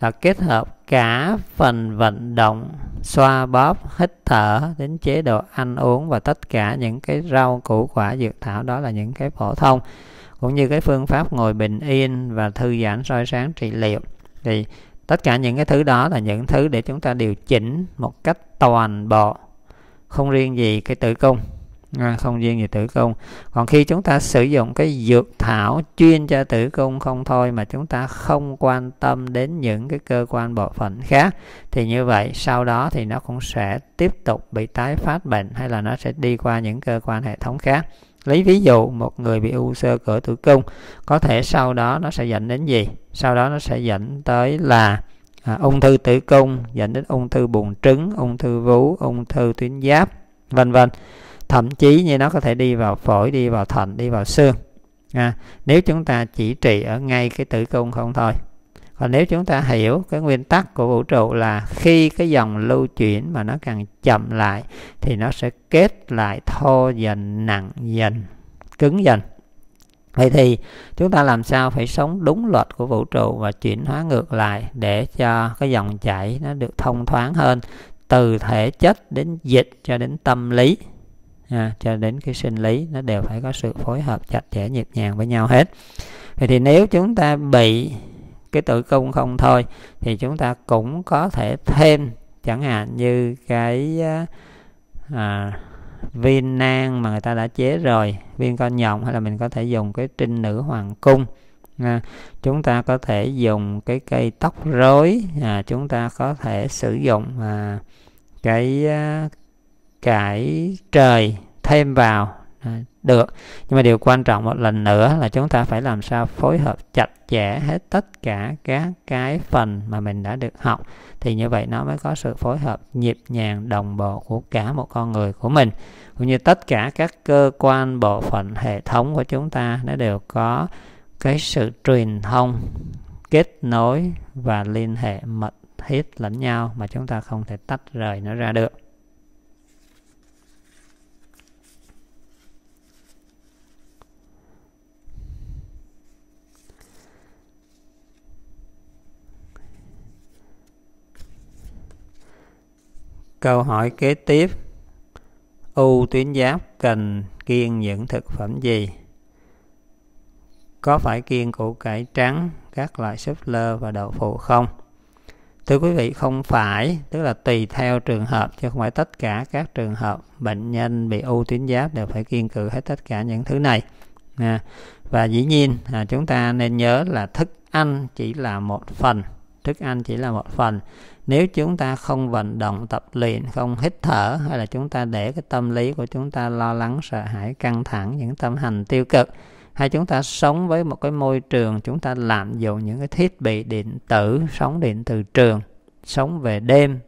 là kết hợp cả phần vận động xoa bóp hít thở đến chế độ ăn uống và tất cả những cái rau củ quả dược thảo đó là những cái phổ thông cũng như cái phương pháp ngồi bình yên và thư giãn soi sáng trị liệu thì tất cả những cái thứ đó là những thứ để chúng ta điều chỉnh một cách toàn bộ không riêng gì cái tử cung không riêng về tử cung còn khi chúng ta sử dụng cái dược thảo chuyên cho tử cung không thôi mà chúng ta không quan tâm đến những cái cơ quan bộ phận khác thì như vậy sau đó thì nó cũng sẽ tiếp tục bị tái phát bệnh hay là nó sẽ đi qua những cơ quan hệ thống khác lấy ví dụ một người bị u sơ cửa tử cung có thể sau đó nó sẽ dẫn đến gì sau đó nó sẽ dẫn tới là à, ung thư tử cung dẫn đến ung thư buồng trứng ung thư vú ung thư tuyến giáp vân vân thậm chí như nó có thể đi vào phổi đi vào thận đi vào xương à, nếu chúng ta chỉ trị ở ngay cái tử cung không thôi còn nếu chúng ta hiểu cái nguyên tắc của vũ trụ là khi cái dòng lưu chuyển mà nó càng chậm lại thì nó sẽ kết lại thô dần nặng dần cứng dần vậy thì chúng ta làm sao phải sống đúng luật của vũ trụ và chuyển hóa ngược lại để cho cái dòng chảy nó được thông thoáng hơn từ thể chất đến dịch cho đến tâm lý à, cho đến cái sinh lý nó đều phải có sự phối hợp chặt chẽ nhịp nhàng với nhau hết vậy thì nếu chúng ta bị cái tử cung không thôi thì chúng ta cũng có thể thêm chẳng hạn như cái à, à viên nang mà người ta đã chế rồi viên con nhộng hay là mình có thể dùng cái trinh nữ hoàng cung à, chúng ta có thể dùng cái cây tóc rối à, chúng ta có thể sử dụng à, cái à, cái trời thêm vào à, được nhưng mà điều quan trọng một lần nữa là chúng ta phải làm sao phối hợp chặt chẽ hết tất cả các cái phần mà mình đã được học thì như vậy nó mới có sự phối hợp nhịp nhàng đồng bộ của cả một con người của mình cũng như tất cả các cơ quan bộ phận hệ thống của chúng ta nó đều có cái sự truyền thông kết nối và liên hệ mật thiết lẫn nhau mà chúng ta không thể tách rời nó ra được Câu hỏi kế tiếp U tuyến giáp cần kiêng những thực phẩm gì? Có phải kiêng củ cải trắng, các loại súp lơ và đậu phụ không? Thưa quý vị, không phải, tức là tùy theo trường hợp, chứ không phải tất cả các trường hợp bệnh nhân bị u tuyến giáp đều phải kiêng cự hết tất cả những thứ này. À, và dĩ nhiên à, chúng ta nên nhớ là thức ăn chỉ là một phần, thức ăn chỉ là một phần nếu chúng ta không vận động tập luyện không hít thở hay là chúng ta để cái tâm lý của chúng ta lo lắng sợ hãi căng thẳng những tâm hành tiêu cực hay chúng ta sống với một cái môi trường chúng ta lạm dụng những cái thiết bị điện tử sống điện từ trường sống về đêm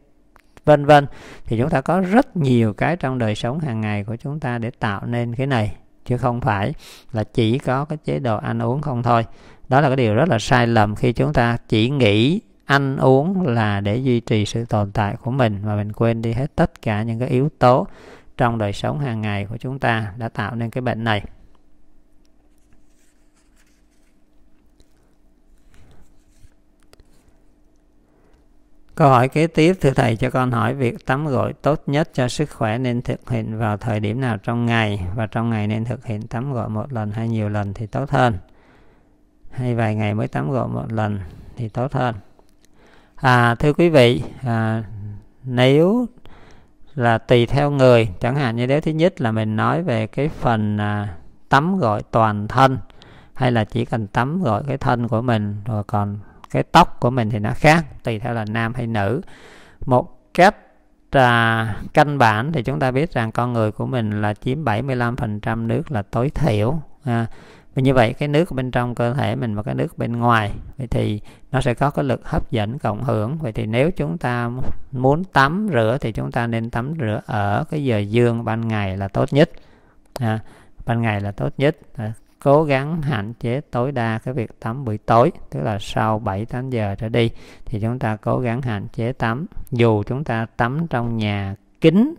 vân vân thì chúng ta có rất nhiều cái trong đời sống hàng ngày của chúng ta để tạo nên cái này chứ không phải là chỉ có cái chế độ ăn uống không thôi đó là cái điều rất là sai lầm khi chúng ta chỉ nghĩ ăn uống là để duy trì sự tồn tại của mình mà mình quên đi hết tất cả những cái yếu tố trong đời sống hàng ngày của chúng ta đã tạo nên cái bệnh này Câu hỏi kế tiếp thưa thầy cho con hỏi việc tắm gội tốt nhất cho sức khỏe nên thực hiện vào thời điểm nào trong ngày và trong ngày nên thực hiện tắm gội một lần hay nhiều lần thì tốt hơn hay vài ngày mới tắm gội một lần thì tốt hơn à, thưa quý vị à, nếu là tùy theo người chẳng hạn như nếu thứ nhất là mình nói về cái phần à, tắm gọi toàn thân hay là chỉ cần tắm gọi cái thân của mình rồi còn cái tóc của mình thì nó khác tùy theo là nam hay nữ một cách à, căn bản thì chúng ta biết rằng con người của mình là chiếm 75% nước là tối thiểu à, và như vậy cái nước bên trong cơ thể mình và cái nước bên ngoài vậy thì nó sẽ có cái lực hấp dẫn cộng hưởng vậy thì nếu chúng ta muốn tắm rửa thì chúng ta nên tắm rửa ở cái giờ dương ban ngày là tốt nhất à, ban ngày là tốt nhất à, cố gắng hạn chế tối đa cái việc tắm buổi tối tức là sau 7 8 giờ trở đi thì chúng ta cố gắng hạn chế tắm dù chúng ta tắm trong nhà kính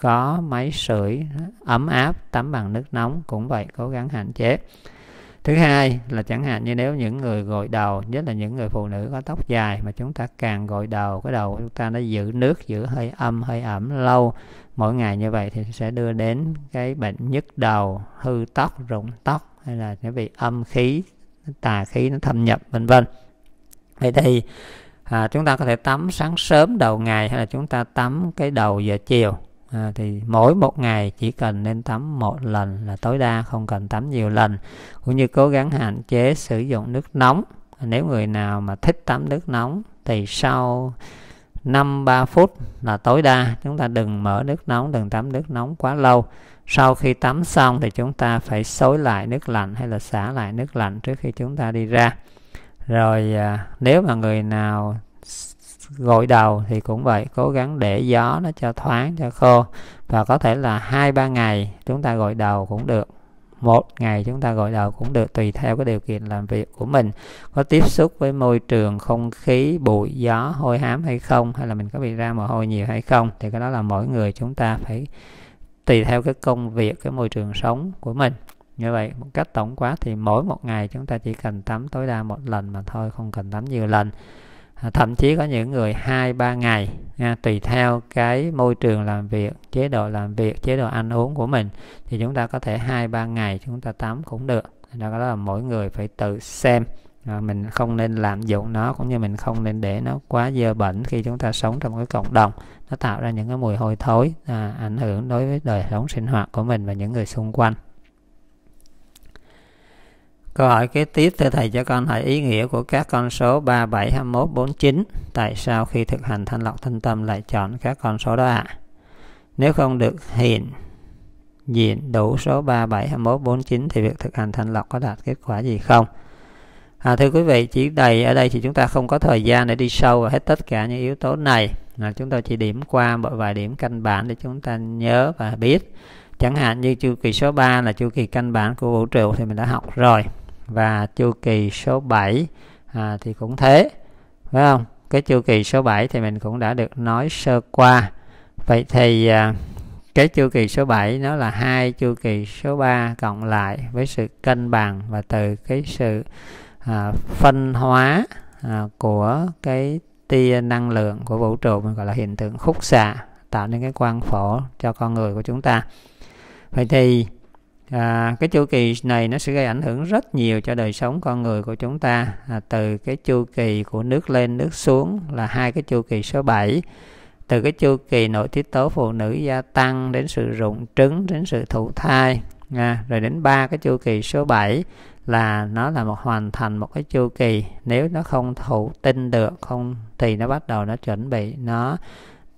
có máy sưởi ấm áp tắm bằng nước nóng cũng vậy cố gắng hạn chế thứ hai là chẳng hạn như nếu những người gội đầu nhất là những người phụ nữ có tóc dài mà chúng ta càng gội đầu cái đầu của chúng ta nó giữ nước giữ hơi âm hơi ẩm lâu mỗi ngày như vậy thì sẽ đưa đến cái bệnh nhức đầu hư tóc rụng tóc hay là cái bị âm khí tà khí nó thâm nhập vân vân vậy thì à, chúng ta có thể tắm sáng sớm đầu ngày hay là chúng ta tắm cái đầu giờ chiều à, thì mỗi một ngày chỉ cần nên tắm một lần là tối đa không cần tắm nhiều lần cũng như cố gắng hạn chế sử dụng nước nóng nếu người nào mà thích tắm nước nóng thì sau 5 3 phút là tối đa chúng ta đừng mở nước nóng đừng tắm nước nóng quá lâu sau khi tắm xong thì chúng ta phải xối lại nước lạnh hay là xả lại nước lạnh trước khi chúng ta đi ra rồi à, nếu mà người nào gội đầu thì cũng vậy cố gắng để gió nó cho thoáng cho khô và có thể là hai ba ngày chúng ta gội đầu cũng được một ngày chúng ta gội đầu cũng được tùy theo cái điều kiện làm việc của mình có tiếp xúc với môi trường không khí bụi gió hôi hám hay không hay là mình có bị ra mồ hôi nhiều hay không thì cái đó là mỗi người chúng ta phải tùy theo cái công việc cái môi trường sống của mình như vậy một cách tổng quát thì mỗi một ngày chúng ta chỉ cần tắm tối đa một lần mà thôi không cần tắm nhiều lần À, thậm chí có những người hai ba ngày nha, à, tùy theo cái môi trường làm việc chế độ làm việc chế độ ăn uống của mình thì chúng ta có thể hai ba ngày chúng ta tắm cũng được đó là mỗi người phải tự xem à, mình không nên lạm dụng nó cũng như mình không nên để nó quá dơ bẩn khi chúng ta sống trong cái cộng đồng nó tạo ra những cái mùi hôi thối à, ảnh hưởng đối với đời sống sinh hoạt của mình và những người xung quanh Câu hỏi kế tiếp thưa thầy cho con hỏi ý nghĩa của các con số 3, 7, 21, 49. Tại sao khi thực hành thanh lọc thanh tâm lại chọn các con số đó ạ? À? Nếu không được hiện diện đủ số 3, 7, 21, 49 thì việc thực hành thanh lọc có đạt kết quả gì không? À, thưa quý vị, chỉ đầy ở đây thì chúng ta không có thời gian để đi sâu vào hết tất cả những yếu tố này. Là chúng tôi chỉ điểm qua một vài điểm căn bản để chúng ta nhớ và biết. Chẳng hạn như chu kỳ số 3 là chu kỳ căn bản của vũ trụ thì mình đã học rồi và chu kỳ số 7 à, thì cũng thế phải không cái chu kỳ số 7 thì mình cũng đã được nói sơ qua vậy thì à, cái chu kỳ số 7 nó là hai chu kỳ số 3 cộng lại với sự cân bằng và từ cái sự à, phân hóa à, của cái tia năng lượng của vũ trụ mình gọi là hiện tượng khúc xạ tạo nên cái quang phổ cho con người của chúng ta vậy thì à, cái chu kỳ này nó sẽ gây ảnh hưởng rất nhiều cho đời sống con người của chúng ta à, từ cái chu kỳ của nước lên nước xuống là hai cái chu kỳ số 7 từ cái chu kỳ nội tiết tố phụ nữ gia tăng đến sự rụng trứng đến sự thụ thai à, rồi đến ba cái chu kỳ số 7 là nó là một hoàn thành một cái chu kỳ nếu nó không thụ tinh được không thì nó bắt đầu nó chuẩn bị nó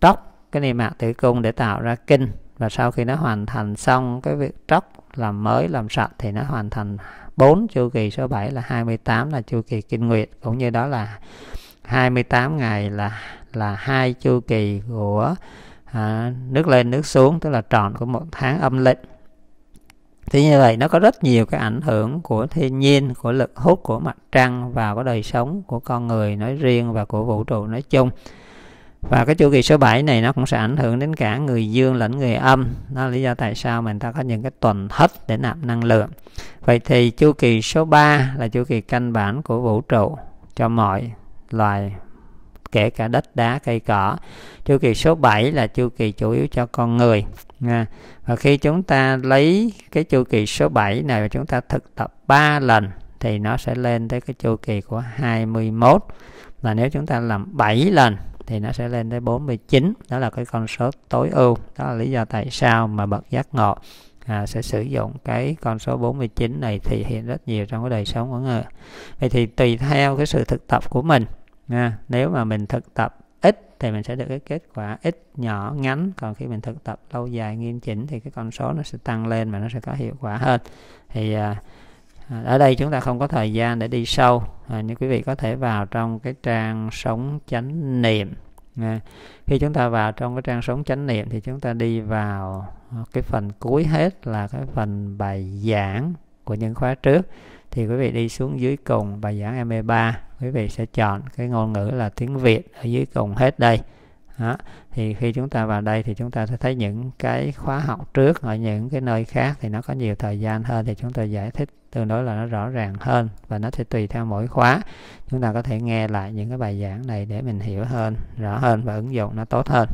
tróc cái niêm mạc tử cung để tạo ra kinh và sau khi nó hoàn thành xong cái việc tróc làm mới làm sạch thì nó hoàn thành 4 chu kỳ số 7 là 28 là chu kỳ kinh nguyệt cũng như đó là 28 ngày là là hai chu kỳ của à, nước lên nước xuống tức là tròn của một tháng âm lịch Thế như vậy nó có rất nhiều cái ảnh hưởng của thiên nhiên của lực hút của mặt trăng vào cái đời sống của con người nói riêng và của vũ trụ nói chung và cái chu kỳ số 7 này nó cũng sẽ ảnh hưởng đến cả người dương lẫn người âm đó là lý do tại sao mình ta có những cái tuần hết để nạp năng lượng vậy thì chu kỳ số 3 là chu kỳ căn bản của vũ trụ cho mọi loài kể cả đất đá cây cỏ chu kỳ số 7 là chu kỳ chủ yếu cho con người và khi chúng ta lấy cái chu kỳ số 7 này và chúng ta thực tập 3 lần thì nó sẽ lên tới cái chu kỳ của 21 và nếu chúng ta làm 7 lần thì nó sẽ lên tới 49 đó là cái con số tối ưu đó là lý do tại sao mà bậc giác ngộ à, sẽ sử dụng cái con số 49 này thì hiện rất nhiều trong cái đời sống của người vậy thì tùy theo cái sự thực tập của mình à, nếu mà mình thực tập ít thì mình sẽ được cái kết quả ít nhỏ ngắn còn khi mình thực tập lâu dài nghiêm chỉnh thì cái con số nó sẽ tăng lên và nó sẽ có hiệu quả hơn thì à, À, ở đây chúng ta không có thời gian để đi sâu à, nhưng quý vị có thể vào trong cái trang sống chánh niệm à, khi chúng ta vào trong cái trang sống chánh niệm thì chúng ta đi vào cái phần cuối hết là cái phần bài giảng của những khóa trước thì quý vị đi xuống dưới cùng bài giảng ME3 quý vị sẽ chọn cái ngôn ngữ là tiếng Việt ở dưới cùng hết đây đó. thì khi chúng ta vào đây thì chúng ta sẽ thấy những cái khóa học trước ở những cái nơi khác thì nó có nhiều thời gian hơn thì chúng tôi giải thích tương đối là nó rõ ràng hơn và nó sẽ tùy theo mỗi khóa chúng ta có thể nghe lại những cái bài giảng này để mình hiểu hơn rõ hơn và ứng dụng nó tốt hơn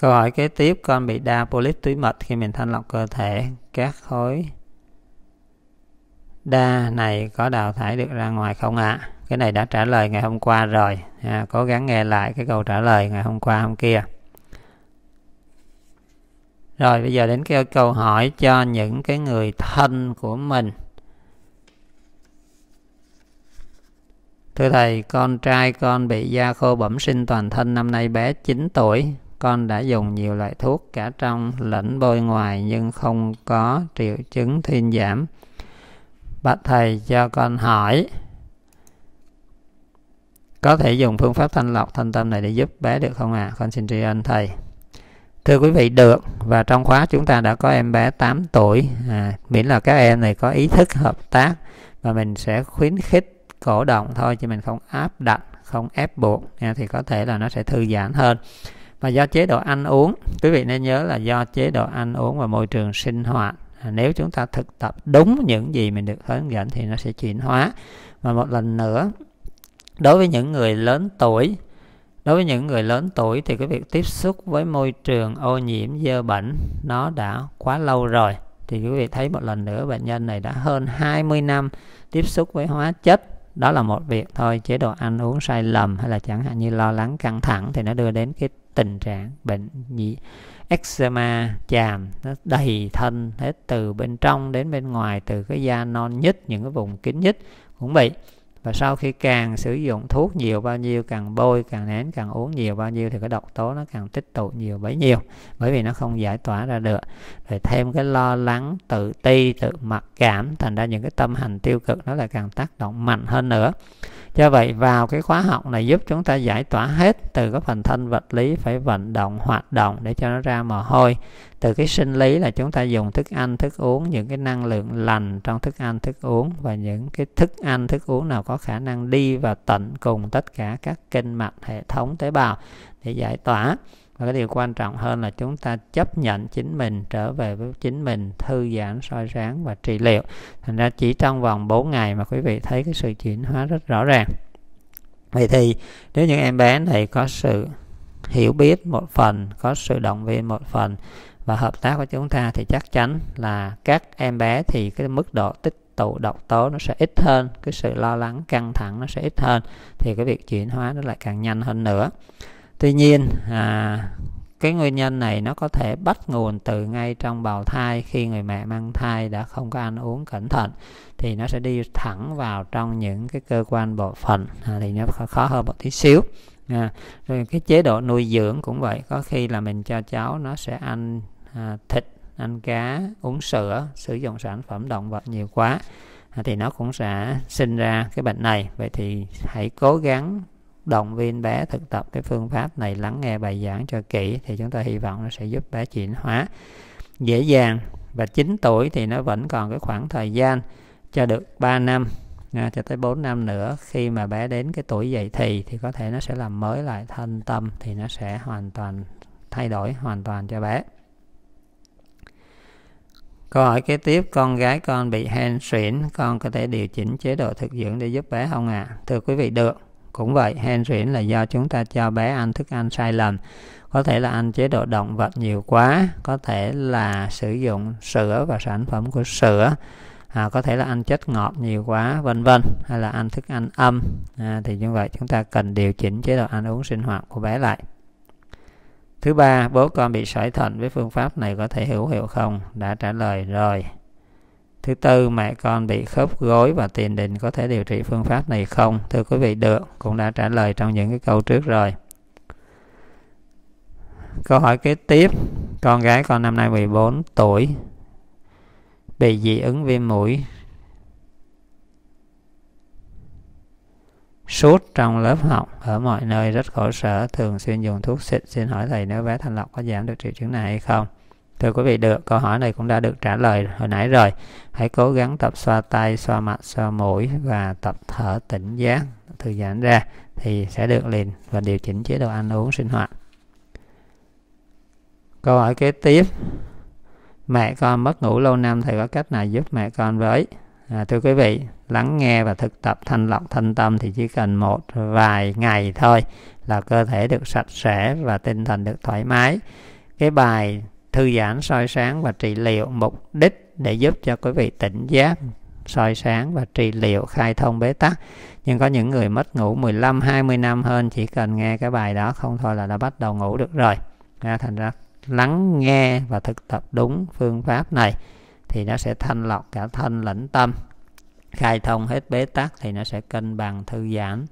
Câu hỏi kế tiếp con bị đa polyp túi mật khi mình thanh lọc cơ thể các khối đa này có đào thải được ra ngoài không ạ? À? cái này đã trả lời ngày hôm qua rồi ha, à, cố gắng nghe lại cái câu trả lời ngày hôm qua hôm kia rồi bây giờ đến cái câu hỏi cho những cái người thân của mình Thưa thầy, con trai con bị da khô bẩm sinh toàn thân năm nay bé 9 tuổi. Con đã dùng nhiều loại thuốc cả trong lẫn bôi ngoài nhưng không có triệu chứng thuyên giảm. Bạch thầy cho con hỏi có thể dùng phương pháp thanh lọc thanh tâm này để giúp bé được không ạ? À? Con xin tri ân thầy. Thưa quý vị được và trong khóa chúng ta đã có em bé 8 tuổi à, miễn là các em này có ý thức hợp tác và mình sẽ khuyến khích cổ động thôi chứ mình không áp đặt không ép buộc nha, thì có thể là nó sẽ thư giãn hơn và do chế độ ăn uống quý vị nên nhớ là do chế độ ăn uống và môi trường sinh hoạt à, nếu chúng ta thực tập đúng những gì mình được hướng dẫn thì nó sẽ chuyển hóa và một lần nữa đối với những người lớn tuổi đối với những người lớn tuổi thì cái việc tiếp xúc với môi trường ô nhiễm dơ bẩn nó đã quá lâu rồi thì quý vị thấy một lần nữa bệnh nhân này đã hơn 20 năm tiếp xúc với hóa chất đó là một việc thôi chế độ ăn uống sai lầm hay là chẳng hạn như lo lắng căng thẳng thì nó đưa đến cái tình trạng bệnh gì eczema chàm nó đầy thân hết từ bên trong đến bên ngoài từ cái da non nhất những cái vùng kín nhất cũng bị và sau khi càng sử dụng thuốc nhiều bao nhiêu càng bôi càng nén càng uống nhiều bao nhiêu thì cái độc tố nó càng tích tụ nhiều bấy nhiêu bởi vì nó không giải tỏa ra được rồi thêm cái lo lắng tự ti tự mặc cảm thành ra những cái tâm hành tiêu cực nó lại càng tác động mạnh hơn nữa do vậy vào cái khóa học này giúp chúng ta giải tỏa hết từ cái phần thân vật lý phải vận động hoạt động để cho nó ra mồ hôi từ cái sinh lý là chúng ta dùng thức ăn thức uống những cái năng lượng lành trong thức ăn thức uống và những cái thức ăn thức uống nào có khả năng đi và tận cùng tất cả các kinh mạch hệ thống tế bào để giải tỏa và cái điều quan trọng hơn là chúng ta chấp nhận chính mình trở về với chính mình thư giãn soi sáng và trị liệu thành ra chỉ trong vòng 4 ngày mà quý vị thấy cái sự chuyển hóa rất rõ ràng vậy thì nếu những em bé này có sự hiểu biết một phần có sự động viên một phần và hợp tác của chúng ta thì chắc chắn là các em bé thì cái mức độ tích tụ độc tố nó sẽ ít hơn cái sự lo lắng căng thẳng nó sẽ ít hơn thì cái việc chuyển hóa nó lại càng nhanh hơn nữa tuy nhiên à, cái nguyên nhân này nó có thể bắt nguồn từ ngay trong bào thai khi người mẹ mang thai đã không có ăn uống cẩn thận thì nó sẽ đi thẳng vào trong những cái cơ quan bộ phận à, thì nó khó hơn một tí xíu à, rồi cái chế độ nuôi dưỡng cũng vậy có khi là mình cho cháu nó sẽ ăn à, thịt ăn cá uống sữa sử dụng sản phẩm động vật nhiều quá à, thì nó cũng sẽ sinh ra cái bệnh này vậy thì hãy cố gắng động viên bé thực tập cái phương pháp này lắng nghe bài giảng cho kỹ thì chúng ta hy vọng nó sẽ giúp bé chuyển hóa dễ dàng và 9 tuổi thì nó vẫn còn cái khoảng thời gian cho được 3 năm nha, à, cho tới 4 năm nữa khi mà bé đến cái tuổi dậy thì thì có thể nó sẽ làm mới lại thân tâm thì nó sẽ hoàn toàn thay đổi hoàn toàn cho bé Câu hỏi kế tiếp, con gái con bị hen suyễn, con có thể điều chỉnh chế độ thực dưỡng để giúp bé không ạ? À? Thưa quý vị, được. Cũng vậy, hen suyễn là do chúng ta cho bé ăn thức ăn sai lầm. Có thể là ăn chế độ động vật nhiều quá, có thể là sử dụng sữa và sản phẩm của sữa, à, có thể là ăn chất ngọt nhiều quá, vân vân, hay là ăn thức ăn âm. À, thì như vậy chúng ta cần điều chỉnh chế độ ăn uống sinh hoạt của bé lại. Thứ ba, bố con bị sỏi thận với phương pháp này có thể hữu hiệu không? Đã trả lời rồi. Thứ tư, mẹ con bị khớp gối và tiền đình có thể điều trị phương pháp này không? Thưa quý vị, được, cũng đã trả lời trong những cái câu trước rồi. Câu hỏi kế tiếp, con gái con năm nay 14 tuổi, bị dị ứng viêm mũi, sốt trong lớp học ở mọi nơi rất khổ sở thường xuyên dùng thuốc xịt xin hỏi thầy nếu bé thanh lọc có giảm được triệu chứng này hay không Thưa quý vị được, câu hỏi này cũng đã được trả lời hồi nãy rồi. Hãy cố gắng tập xoa tay, xoa mặt, xoa mũi và tập thở tỉnh giác, thư giãn ra thì sẽ được liền và điều chỉnh chế độ ăn uống sinh hoạt. Câu hỏi kế tiếp. Mẹ con mất ngủ lâu năm thì có cách nào giúp mẹ con với? À, thưa quý vị, lắng nghe và thực tập thanh lọc thanh tâm thì chỉ cần một vài ngày thôi là cơ thể được sạch sẽ và tinh thần được thoải mái. Cái bài thư giãn soi sáng và trị liệu mục đích để giúp cho quý vị tỉnh giác soi sáng và trị liệu khai thông bế tắc nhưng có những người mất ngủ 15 20 năm hơn chỉ cần nghe cái bài đó không thôi là đã bắt đầu ngủ được rồi à, thành ra lắng nghe và thực tập đúng phương pháp này thì nó sẽ thanh lọc cả thân lẫn tâm khai thông hết bế tắc thì nó sẽ cân bằng thư giãn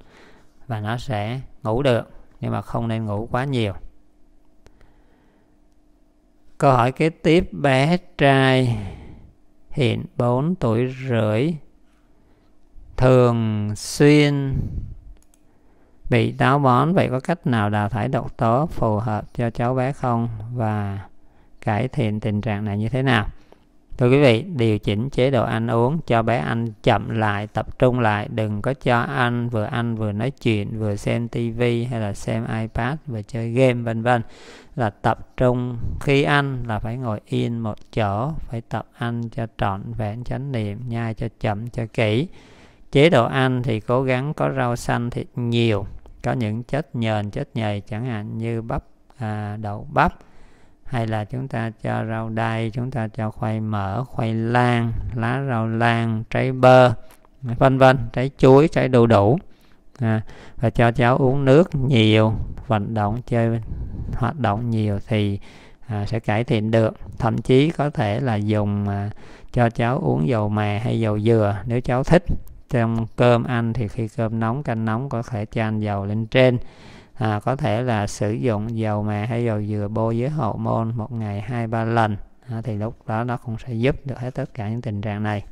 và nó sẽ ngủ được nhưng mà không nên ngủ quá nhiều Câu hỏi kế tiếp bé trai hiện 4 tuổi rưỡi thường xuyên bị táo bón vậy có cách nào đào thải độc tố phù hợp cho cháu bé không và cải thiện tình trạng này như thế nào Thưa quý vị, điều chỉnh chế độ ăn uống cho bé ăn chậm lại, tập trung lại, đừng có cho ăn vừa ăn vừa nói chuyện, vừa xem tivi hay là xem iPad, vừa chơi game vân vân. Là tập trung khi ăn là phải ngồi yên một chỗ, phải tập ăn cho trọn vẹn chánh niệm, nhai cho chậm cho kỹ. Chế độ ăn thì cố gắng có rau xanh thịt nhiều, có những chất nhờn, chất nhầy chẳng hạn như bắp, à, đậu bắp, hay là chúng ta cho rau đay chúng ta cho khoai mỡ khoai lang lá rau lang trái bơ vân vân trái chuối trái đu đủ à, và cho cháu uống nước nhiều vận động chơi hoạt động nhiều thì à, sẽ cải thiện được thậm chí có thể là dùng à, cho cháu uống dầu mè hay dầu dừa nếu cháu thích trong cơm ăn thì khi cơm nóng canh nóng có thể chan dầu lên trên à, có thể là sử dụng dầu mè hay dầu dừa bôi dưới hậu môn một ngày hai ba lần à, thì lúc đó nó cũng sẽ giúp được hết tất cả những tình trạng này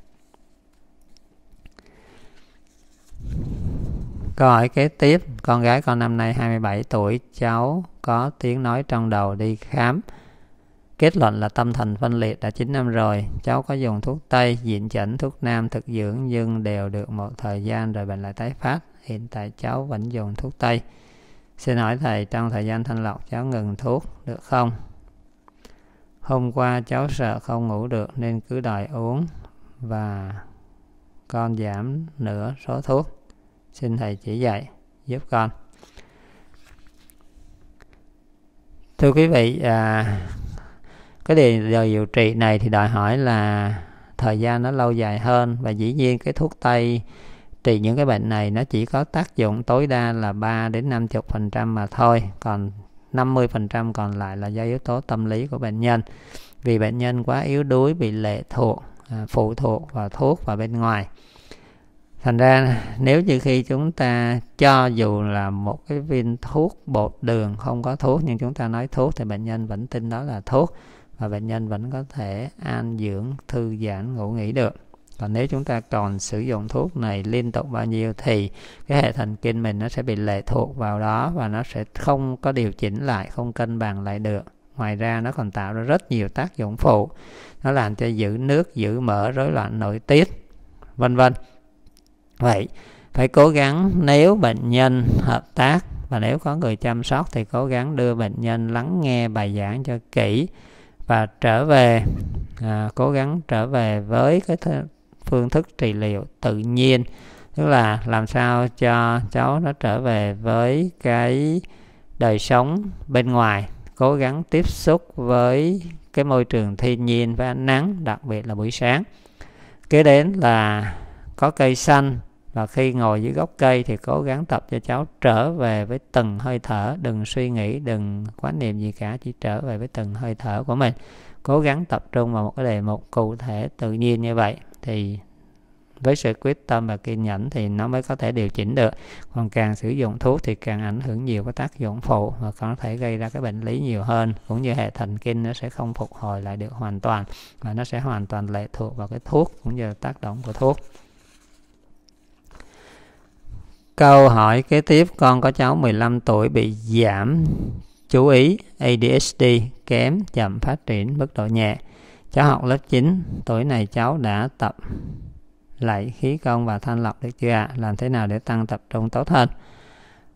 Câu hỏi kế tiếp, con gái con năm nay 27 tuổi, cháu có tiếng nói trong đầu đi khám. Kết luận là tâm thần phân liệt đã 9 năm rồi, cháu có dùng thuốc Tây, diện chẩn, thuốc Nam, thực dưỡng nhưng đều được một thời gian rồi bệnh lại tái phát. Hiện tại cháu vẫn dùng thuốc Tây. Xin hỏi thầy, trong thời gian thanh lọc cháu ngừng thuốc được không? Hôm qua cháu sợ không ngủ được nên cứ đòi uống và con giảm nửa số thuốc. Xin thầy chỉ dạy giúp con. Thưa quý vị, à, cái điều điều trị này thì đòi hỏi là thời gian nó lâu dài hơn và dĩ nhiên cái thuốc tây Trị những cái bệnh này nó chỉ có tác dụng tối đa là 3 đến 50% mà thôi, còn 50% còn lại là do yếu tố tâm lý của bệnh nhân. Vì bệnh nhân quá yếu đuối bị lệ thuộc, à, phụ thuộc vào thuốc và bên ngoài. Thành ra nếu như khi chúng ta cho dù là một cái viên thuốc bột đường không có thuốc nhưng chúng ta nói thuốc thì bệnh nhân vẫn tin đó là thuốc và bệnh nhân vẫn có thể an dưỡng, thư giãn, ngủ nghỉ được và nếu chúng ta còn sử dụng thuốc này liên tục bao nhiêu thì cái hệ thần kinh mình nó sẽ bị lệ thuộc vào đó và nó sẽ không có điều chỉnh lại không cân bằng lại được ngoài ra nó còn tạo ra rất nhiều tác dụng phụ nó làm cho giữ nước giữ mỡ rối loạn nội tiết vân vân vậy phải cố gắng nếu bệnh nhân hợp tác và nếu có người chăm sóc thì cố gắng đưa bệnh nhân lắng nghe bài giảng cho kỹ và trở về à, cố gắng trở về với cái phương thức trị liệu tự nhiên tức là làm sao cho cháu nó trở về với cái đời sống bên ngoài cố gắng tiếp xúc với cái môi trường thiên nhiên với ánh nắng đặc biệt là buổi sáng kế đến là có cây xanh và khi ngồi dưới gốc cây thì cố gắng tập cho cháu trở về với từng hơi thở đừng suy nghĩ đừng quán niệm gì cả chỉ trở về với từng hơi thở của mình cố gắng tập trung vào một cái đề mục cụ thể tự nhiên như vậy thì với sự quyết tâm và kiên nhẫn thì nó mới có thể điều chỉnh được còn càng sử dụng thuốc thì càng ảnh hưởng nhiều cái tác dụng phụ và có thể gây ra cái bệnh lý nhiều hơn cũng như hệ thần kinh nó sẽ không phục hồi lại được hoàn toàn và nó sẽ hoàn toàn lệ thuộc vào cái thuốc cũng như tác động của thuốc Câu hỏi kế tiếp con có cháu 15 tuổi bị giảm chú ý ADHD kém chậm phát triển mức độ nhẹ Cháu học lớp 9, tuổi này cháu đã tập lại khí công và thanh lọc được chưa ạ? À? Làm thế nào để tăng tập trung tốt hơn?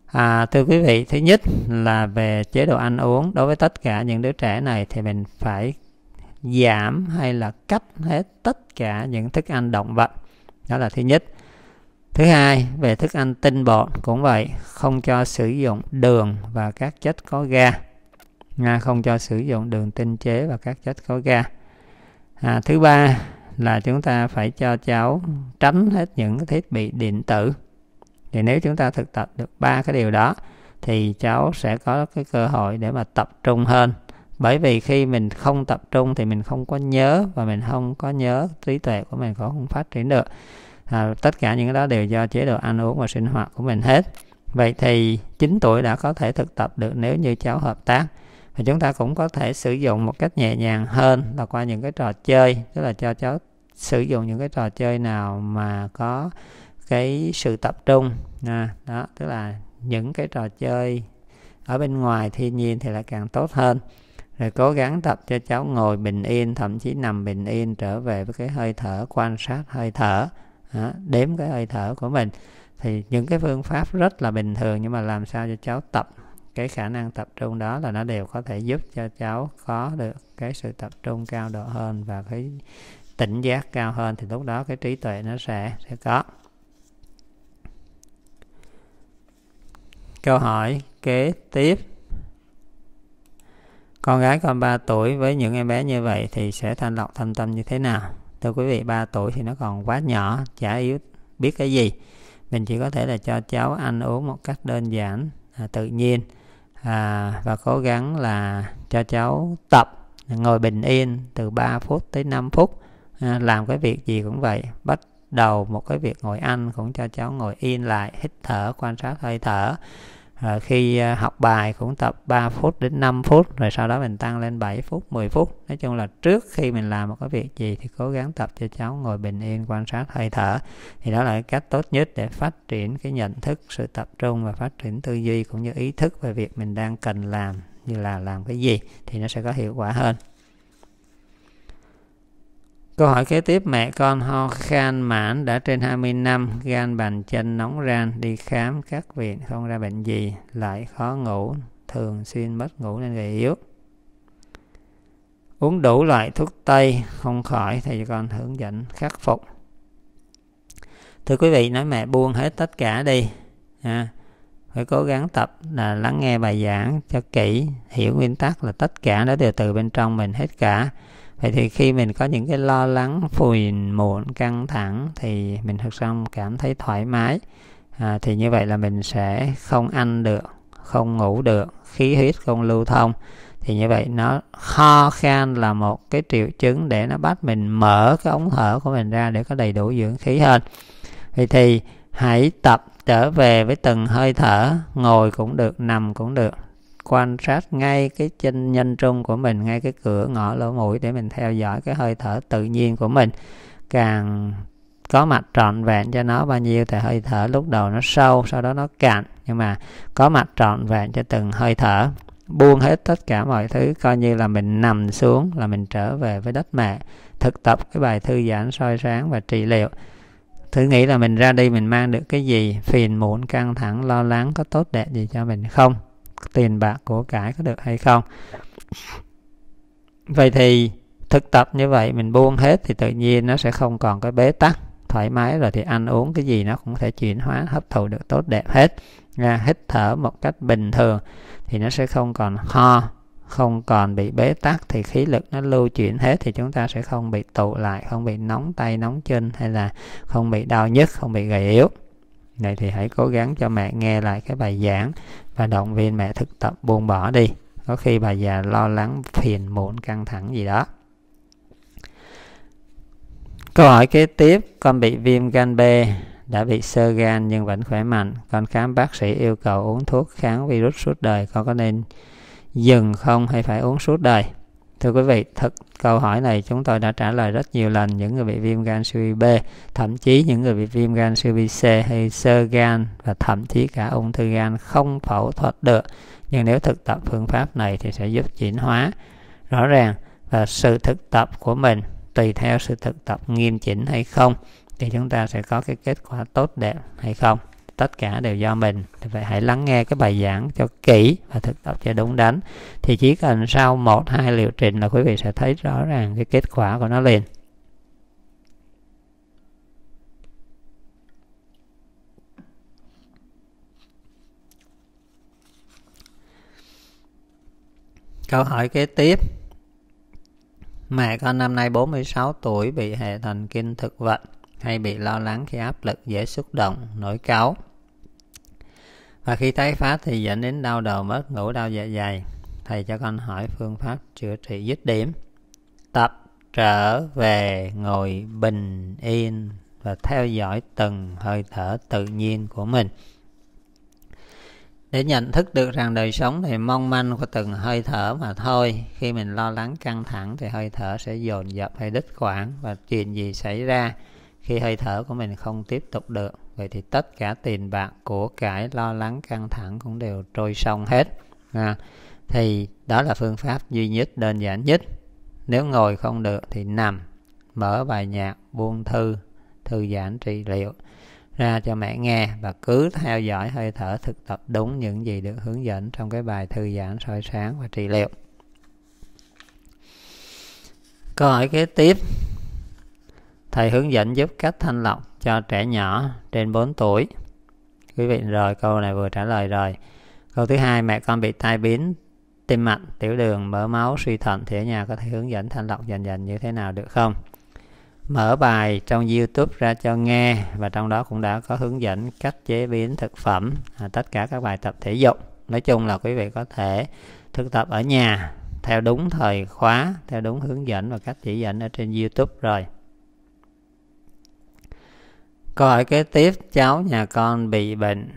À, thưa quý vị, thứ nhất là về chế độ ăn uống. Đối với tất cả những đứa trẻ này thì mình phải giảm hay là cắt hết tất cả những thức ăn động vật. Đó là thứ nhất. Thứ hai, về thức ăn tinh bột cũng vậy, không cho sử dụng đường và các chất có ga. Nga à, không cho sử dụng đường tinh chế và các chất có ga à, thứ ba là chúng ta phải cho cháu tránh hết những thiết bị điện tử thì nếu chúng ta thực tập được ba cái điều đó thì cháu sẽ có cái cơ hội để mà tập trung hơn bởi vì khi mình không tập trung thì mình không có nhớ và mình không có nhớ trí tuệ của mình cũng không phát triển được à, tất cả những cái đó đều do chế độ ăn uống và sinh hoạt của mình hết vậy thì 9 tuổi đã có thể thực tập được nếu như cháu hợp tác thì chúng ta cũng có thể sử dụng một cách nhẹ nhàng hơn là qua những cái trò chơi tức là cho cháu sử dụng những cái trò chơi nào mà có cái sự tập trung à, đó tức là những cái trò chơi ở bên ngoài thiên nhiên thì lại càng tốt hơn rồi cố gắng tập cho cháu ngồi bình yên thậm chí nằm bình yên trở về với cái hơi thở quan sát hơi thở đó, đếm cái hơi thở của mình thì những cái phương pháp rất là bình thường nhưng mà làm sao cho cháu tập cái khả năng tập trung đó là nó đều có thể giúp cho cháu có được cái sự tập trung cao độ hơn và cái tỉnh giác cao hơn thì lúc đó cái trí tuệ nó sẽ sẽ có câu hỏi kế tiếp con gái con 3 tuổi với những em bé như vậy thì sẽ thanh lọc thâm tâm như thế nào? Thưa quý vị, 3 tuổi thì nó còn quá nhỏ, chả yếu biết cái gì. Mình chỉ có thể là cho cháu ăn uống một cách đơn giản, à, tự nhiên à, và cố gắng là cho cháu tập ngồi bình yên từ 3 phút tới 5 phút à, làm cái việc gì cũng vậy bắt đầu một cái việc ngồi ăn cũng cho cháu ngồi yên lại hít thở quan sát hơi thở à, khi ờ, học bài cũng tập 3 phút đến 5 phút rồi sau đó mình tăng lên 7 phút 10 phút nói chung là trước khi mình làm một cái việc gì thì cố gắng tập cho cháu ngồi bình yên quan sát hơi thở thì đó là cái cách tốt nhất để phát triển cái nhận thức sự tập trung và phát triển tư duy cũng như ý thức về việc mình đang cần làm như là làm cái gì thì nó sẽ có hiệu quả hơn Câu hỏi kế tiếp mẹ con ho khan mãn đã trên 20 năm, gan bàn chân nóng ran, đi khám các viện không ra bệnh gì, lại khó ngủ, thường xuyên mất ngủ nên gầy yếu. Uống đủ loại thuốc tây không khỏi thì con hướng dẫn khắc phục. Thưa quý vị, nói mẹ buông hết tất cả đi. À, phải cố gắng tập là lắng nghe bài giảng cho kỹ, hiểu nguyên tắc là tất cả đó đều từ bên trong mình hết cả vậy thì khi mình có những cái lo lắng phiền muộn căng thẳng thì mình thực sự cảm thấy thoải mái à, thì như vậy là mình sẽ không ăn được không ngủ được khí huyết không lưu thông thì như vậy nó ho khan là một cái triệu chứng để nó bắt mình mở cái ống thở của mình ra để có đầy đủ dưỡng khí hơn vậy thì hãy tập trở về với từng hơi thở ngồi cũng được nằm cũng được quan sát ngay cái chân nhân trung của mình ngay cái cửa ngõ lỗ mũi để mình theo dõi cái hơi thở tự nhiên của mình càng có mặt trọn vẹn cho nó bao nhiêu thì hơi thở lúc đầu nó sâu sau đó nó cạn nhưng mà có mặt trọn vẹn cho từng hơi thở buông hết tất cả mọi thứ coi như là mình nằm xuống là mình trở về với đất mẹ thực tập cái bài thư giãn soi sáng và trị liệu thử nghĩ là mình ra đi mình mang được cái gì phiền muộn căng thẳng lo lắng có tốt đẹp gì cho mình không tiền bạc của cải có được hay không vậy thì thực tập như vậy mình buông hết thì tự nhiên nó sẽ không còn cái bế tắc thoải mái rồi thì ăn uống cái gì nó cũng thể chuyển hóa hấp thụ được tốt đẹp hết ra hít thở một cách bình thường thì nó sẽ không còn ho không còn bị bế tắc thì khí lực nó lưu chuyển hết thì chúng ta sẽ không bị tụ lại không bị nóng tay nóng chân hay là không bị đau nhức không bị gầy yếu này thì hãy cố gắng cho mẹ nghe lại cái bài giảng và động viên mẹ thực tập buông bỏ đi có khi bà già lo lắng phiền muộn căng thẳng gì đó câu hỏi kế tiếp con bị viêm gan b đã bị sơ gan nhưng vẫn khỏe mạnh con khám bác sĩ yêu cầu uống thuốc kháng virus suốt đời con có nên dừng không hay phải uống suốt đời Thưa quý vị, thực câu hỏi này chúng tôi đã trả lời rất nhiều lần những người bị viêm gan siêu B, thậm chí những người bị viêm gan siêu C hay sơ gan và thậm chí cả ung thư gan không phẫu thuật được. Nhưng nếu thực tập phương pháp này thì sẽ giúp chuyển hóa rõ ràng và sự thực tập của mình tùy theo sự thực tập nghiêm chỉnh hay không thì chúng ta sẽ có cái kết quả tốt đẹp hay không tất cả đều do mình thì phải hãy lắng nghe cái bài giảng cho kỹ và thực tập cho đúng đắn thì chỉ cần sau một hai liệu trình là quý vị sẽ thấy rõ ràng cái kết quả của nó liền Câu hỏi kế tiếp Mẹ con năm nay 46 tuổi bị hệ thần kinh thực vận hay bị lo lắng khi áp lực dễ xúc động, nổi cáu. Và khi tái phát thì dẫn đến đau đầu mất ngủ, đau dạ dày. Thầy cho con hỏi phương pháp chữa trị dứt điểm. Tập trở về ngồi bình yên và theo dõi từng hơi thở tự nhiên của mình. Để nhận thức được rằng đời sống thì mong manh của từng hơi thở mà thôi. Khi mình lo lắng căng thẳng thì hơi thở sẽ dồn dập hay đứt quãng và chuyện gì xảy ra khi hơi thở của mình không tiếp tục được, vậy thì tất cả tiền bạc, của cải, lo lắng, căng thẳng cũng đều trôi sông hết. À, thì đó là phương pháp duy nhất, đơn giản nhất. Nếu ngồi không được thì nằm, mở bài nhạc, buông thư, thư giãn trị liệu ra cho mẹ nghe và cứ theo dõi hơi thở thực tập đúng những gì được hướng dẫn trong cái bài thư giãn soi sáng và trị liệu câu hỏi kế tiếp Thầy hướng dẫn giúp cách thanh lọc cho trẻ nhỏ trên 4 tuổi. Quý vị rồi, câu này vừa trả lời rồi. Câu thứ hai, mẹ con bị tai biến, tim mạch, tiểu đường, mỡ máu, suy thận thì ở nhà có thể hướng dẫn thanh lọc dần dần như thế nào được không? Mở bài trong YouTube ra cho nghe và trong đó cũng đã có hướng dẫn cách chế biến thực phẩm, à, tất cả các bài tập thể dục. Nói chung là quý vị có thể thực tập ở nhà theo đúng thời khóa, theo đúng hướng dẫn và cách chỉ dẫn ở trên YouTube rồi. Câu hỏi kế tiếp cháu nhà con bị bệnh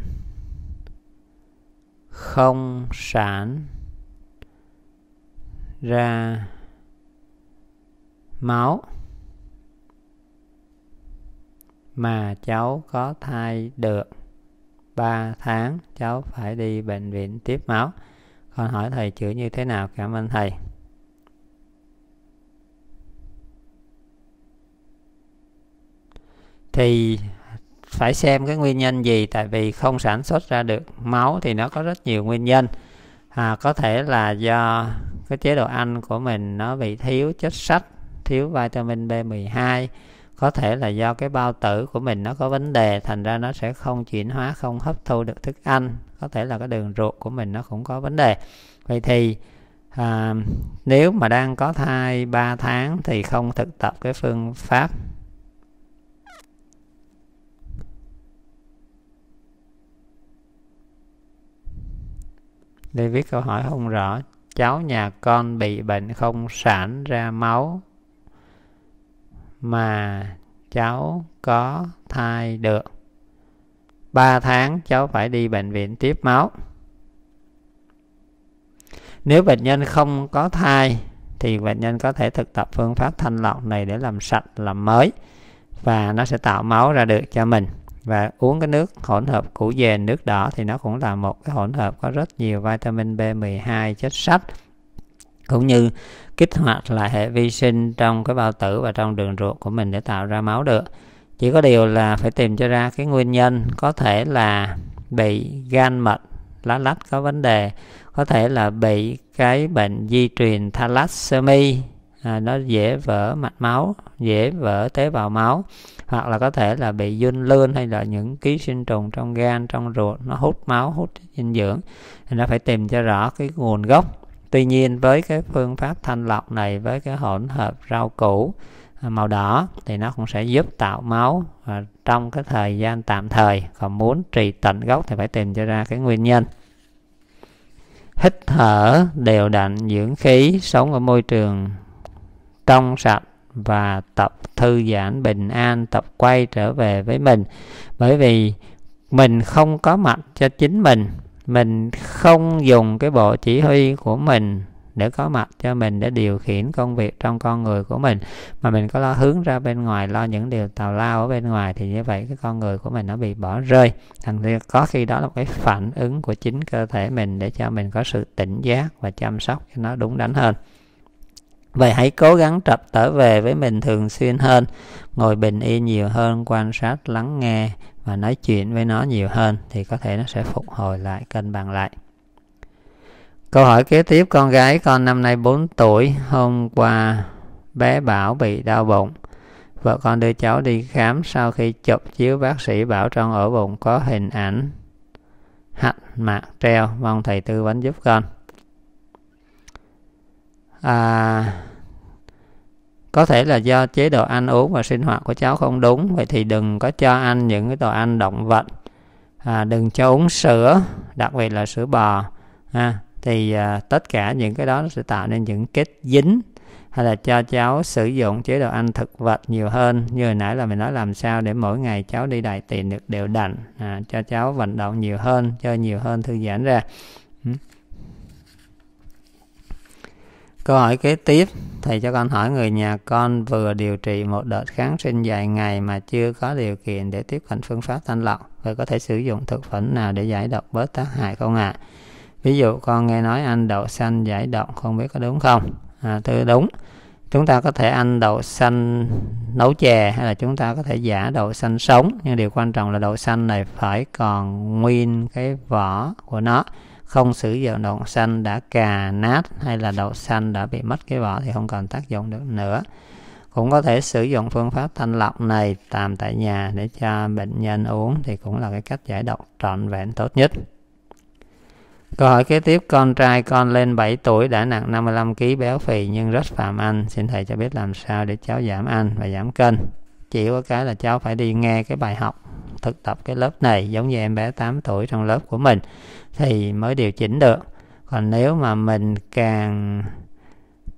không sản ra máu mà cháu có thai được 3 tháng cháu phải đi bệnh viện tiếp máu con hỏi thầy chữa như thế nào cảm ơn thầy thì phải xem cái nguyên nhân gì tại vì không sản xuất ra được máu thì nó có rất nhiều nguyên nhân à, có thể là do cái chế độ ăn của mình nó bị thiếu chất sắt thiếu vitamin B12 có thể là do cái bao tử của mình nó có vấn đề thành ra nó sẽ không chuyển hóa không hấp thu được thức ăn có thể là cái đường ruột của mình nó cũng có vấn đề vậy thì à, nếu mà đang có thai 3 tháng thì không thực tập cái phương pháp Đây viết câu hỏi không rõ. Cháu nhà con bị bệnh không sản ra máu mà cháu có thai được. 3 tháng cháu phải đi bệnh viện tiếp máu. Nếu bệnh nhân không có thai thì bệnh nhân có thể thực tập phương pháp thanh lọc này để làm sạch, làm mới và nó sẽ tạo máu ra được cho mình và uống cái nước hỗn hợp củ dền nước đỏ thì nó cũng là một cái hỗn hợp có rất nhiều vitamin B12 chất sắt cũng như kích hoạt lại hệ vi sinh trong cái bao tử và trong đường ruột của mình để tạo ra máu được chỉ có điều là phải tìm cho ra cái nguyên nhân có thể là bị gan mật lá lách có vấn đề có thể là bị cái bệnh di truyền thalassemia à, nó dễ vỡ mạch máu dễ vỡ tế bào máu hoặc là có thể là bị dinh lươn hay là những ký sinh trùng trong gan trong ruột nó hút máu hút dinh dưỡng thì nó phải tìm cho rõ cái nguồn gốc tuy nhiên với cái phương pháp thanh lọc này với cái hỗn hợp rau củ à, màu đỏ thì nó cũng sẽ giúp tạo máu à, trong cái thời gian tạm thời còn muốn trị tận gốc thì phải tìm cho ra cái nguyên nhân hít thở đều đặn dưỡng khí sống ở môi trường trong sạch và tập thư giãn bình an tập quay trở về với mình bởi vì mình không có mặt cho chính mình mình không dùng cái bộ chỉ huy của mình để có mặt cho mình để điều khiển công việc trong con người của mình mà mình có lo hướng ra bên ngoài lo những điều tào lao ở bên ngoài thì như vậy cái con người của mình nó bị bỏ rơi thành ra có khi đó là một cái phản ứng của chính cơ thể mình để cho mình có sự tỉnh giác và chăm sóc cho nó đúng đắn hơn Vậy hãy cố gắng trập trở về với mình thường xuyên hơn, ngồi bình yên nhiều hơn, quan sát, lắng nghe và nói chuyện với nó nhiều hơn thì có thể nó sẽ phục hồi lại, cân bằng lại. Câu hỏi kế tiếp con gái con năm nay 4 tuổi, hôm qua bé Bảo bị đau bụng. Vợ con đưa cháu đi khám sau khi chụp chiếu bác sĩ bảo trong ổ bụng có hình ảnh hạch mạc treo, mong thầy tư vấn giúp con à, có thể là do chế độ ăn uống và sinh hoạt của cháu không đúng vậy thì đừng có cho ăn những cái đồ ăn động vật à, đừng cho uống sữa đặc biệt là sữa bò ha thì à, tất cả những cái đó nó sẽ tạo nên những kết dính hay là cho cháu sử dụng chế độ ăn thực vật nhiều hơn như hồi nãy là mình nói làm sao để mỗi ngày cháu đi đại tiện được đều đặn à, cho cháu vận động nhiều hơn cho nhiều hơn thư giãn ra Câu hỏi kế tiếp, thầy cho con hỏi người nhà con vừa điều trị một đợt kháng sinh dài ngày mà chưa có điều kiện để tiếp hành phương pháp thanh lọc. Vậy có thể sử dụng thực phẩm nào để giải độc bớt tác hại không ạ? À? Ví dụ con nghe nói ăn đậu xanh giải độc không biết có đúng không? À, thưa đúng. Chúng ta có thể ăn đậu xanh nấu chè hay là chúng ta có thể giả đậu xanh sống. Nhưng điều quan trọng là đậu xanh này phải còn nguyên cái vỏ của nó không sử dụng đậu xanh đã cà nát hay là đậu xanh đã bị mất cái vỏ thì không còn tác dụng được nữa cũng có thể sử dụng phương pháp thanh lọc này tạm tại nhà để cho bệnh nhân uống thì cũng là cái cách giải độc trọn vẹn tốt nhất Câu hỏi kế tiếp con trai con lên 7 tuổi đã nặng 55 kg béo phì nhưng rất phạm ăn, xin thầy cho biết làm sao để cháu giảm ăn và giảm cân. Chỉ có cái là cháu phải đi nghe cái bài học thực tập cái lớp này giống như em bé 8 tuổi trong lớp của mình thì mới điều chỉnh được còn nếu mà mình càng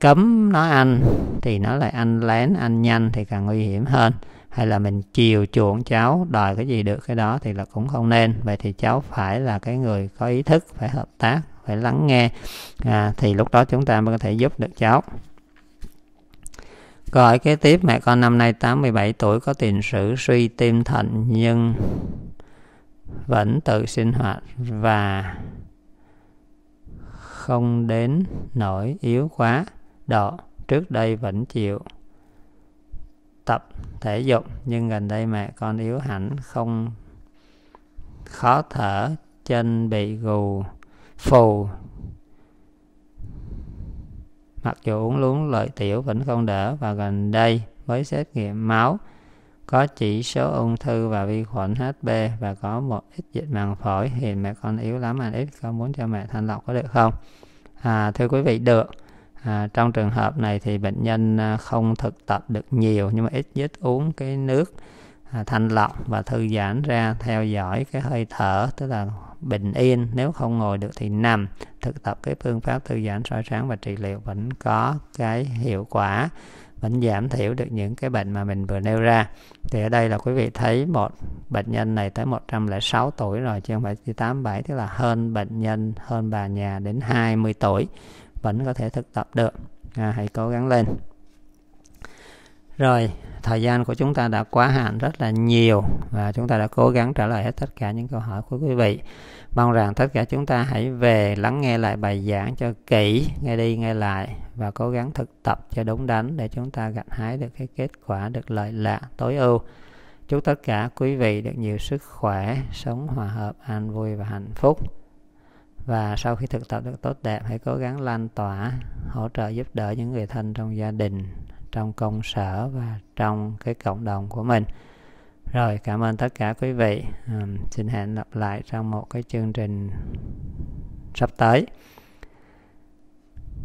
cấm nó ăn thì nó lại ăn lén ăn nhanh thì càng nguy hiểm hơn hay là mình chiều chuộng cháu đòi cái gì được cái đó thì là cũng không nên vậy thì cháu phải là cái người có ý thức phải hợp tác phải lắng nghe à, thì lúc đó chúng ta mới có thể giúp được cháu Câu kế tiếp mẹ con năm nay 87 tuổi có tiền sử suy tim thận nhưng vẫn tự sinh hoạt và không đến nỗi yếu quá độ trước đây vẫn chịu tập thể dục nhưng gần đây mẹ con yếu hẳn không khó thở chân bị gù phù Mặc dù uống luống lợi tiểu vẫn không đỡ và gần đây với xét nghiệm máu có chỉ số ung thư và vi khuẩn HB và có một ít dịch màng phổi hiện mẹ con yếu lắm anh ít có muốn cho mẹ thanh lọc có được không à, thưa quý vị được à, trong trường hợp này thì bệnh nhân à, không thực tập được nhiều nhưng mà ít nhất uống cái nước à, thanh lọc và thư giãn ra theo dõi cái hơi thở tức là bình yên nếu không ngồi được thì nằm thực tập cái phương pháp thư giãn soi sáng và trị liệu vẫn có cái hiệu quả vẫn giảm thiểu được những cái bệnh mà mình vừa nêu ra thì ở đây là quý vị thấy một bệnh nhân này tới 106 tuổi rồi chứ không phải 87 tức là hơn bệnh nhân hơn bà nhà đến 20 tuổi vẫn có thể thực tập được à, hãy cố gắng lên rồi thời gian của chúng ta đã quá hạn rất là nhiều và chúng ta đã cố gắng trả lời hết tất cả những câu hỏi của quý vị mong rằng tất cả chúng ta hãy về lắng nghe lại bài giảng cho kỹ nghe đi nghe lại và cố gắng thực tập cho đúng đắn để chúng ta gặt hái được cái kết quả được lợi lạc tối ưu chúc tất cả quý vị được nhiều sức khỏe sống hòa hợp an vui và hạnh phúc và sau khi thực tập được tốt đẹp hãy cố gắng lan tỏa hỗ trợ giúp đỡ những người thân trong gia đình trong công sở và trong cái cộng đồng của mình rồi cảm ơn tất cả quý vị à, xin hẹn gặp lại trong một cái chương trình sắp tới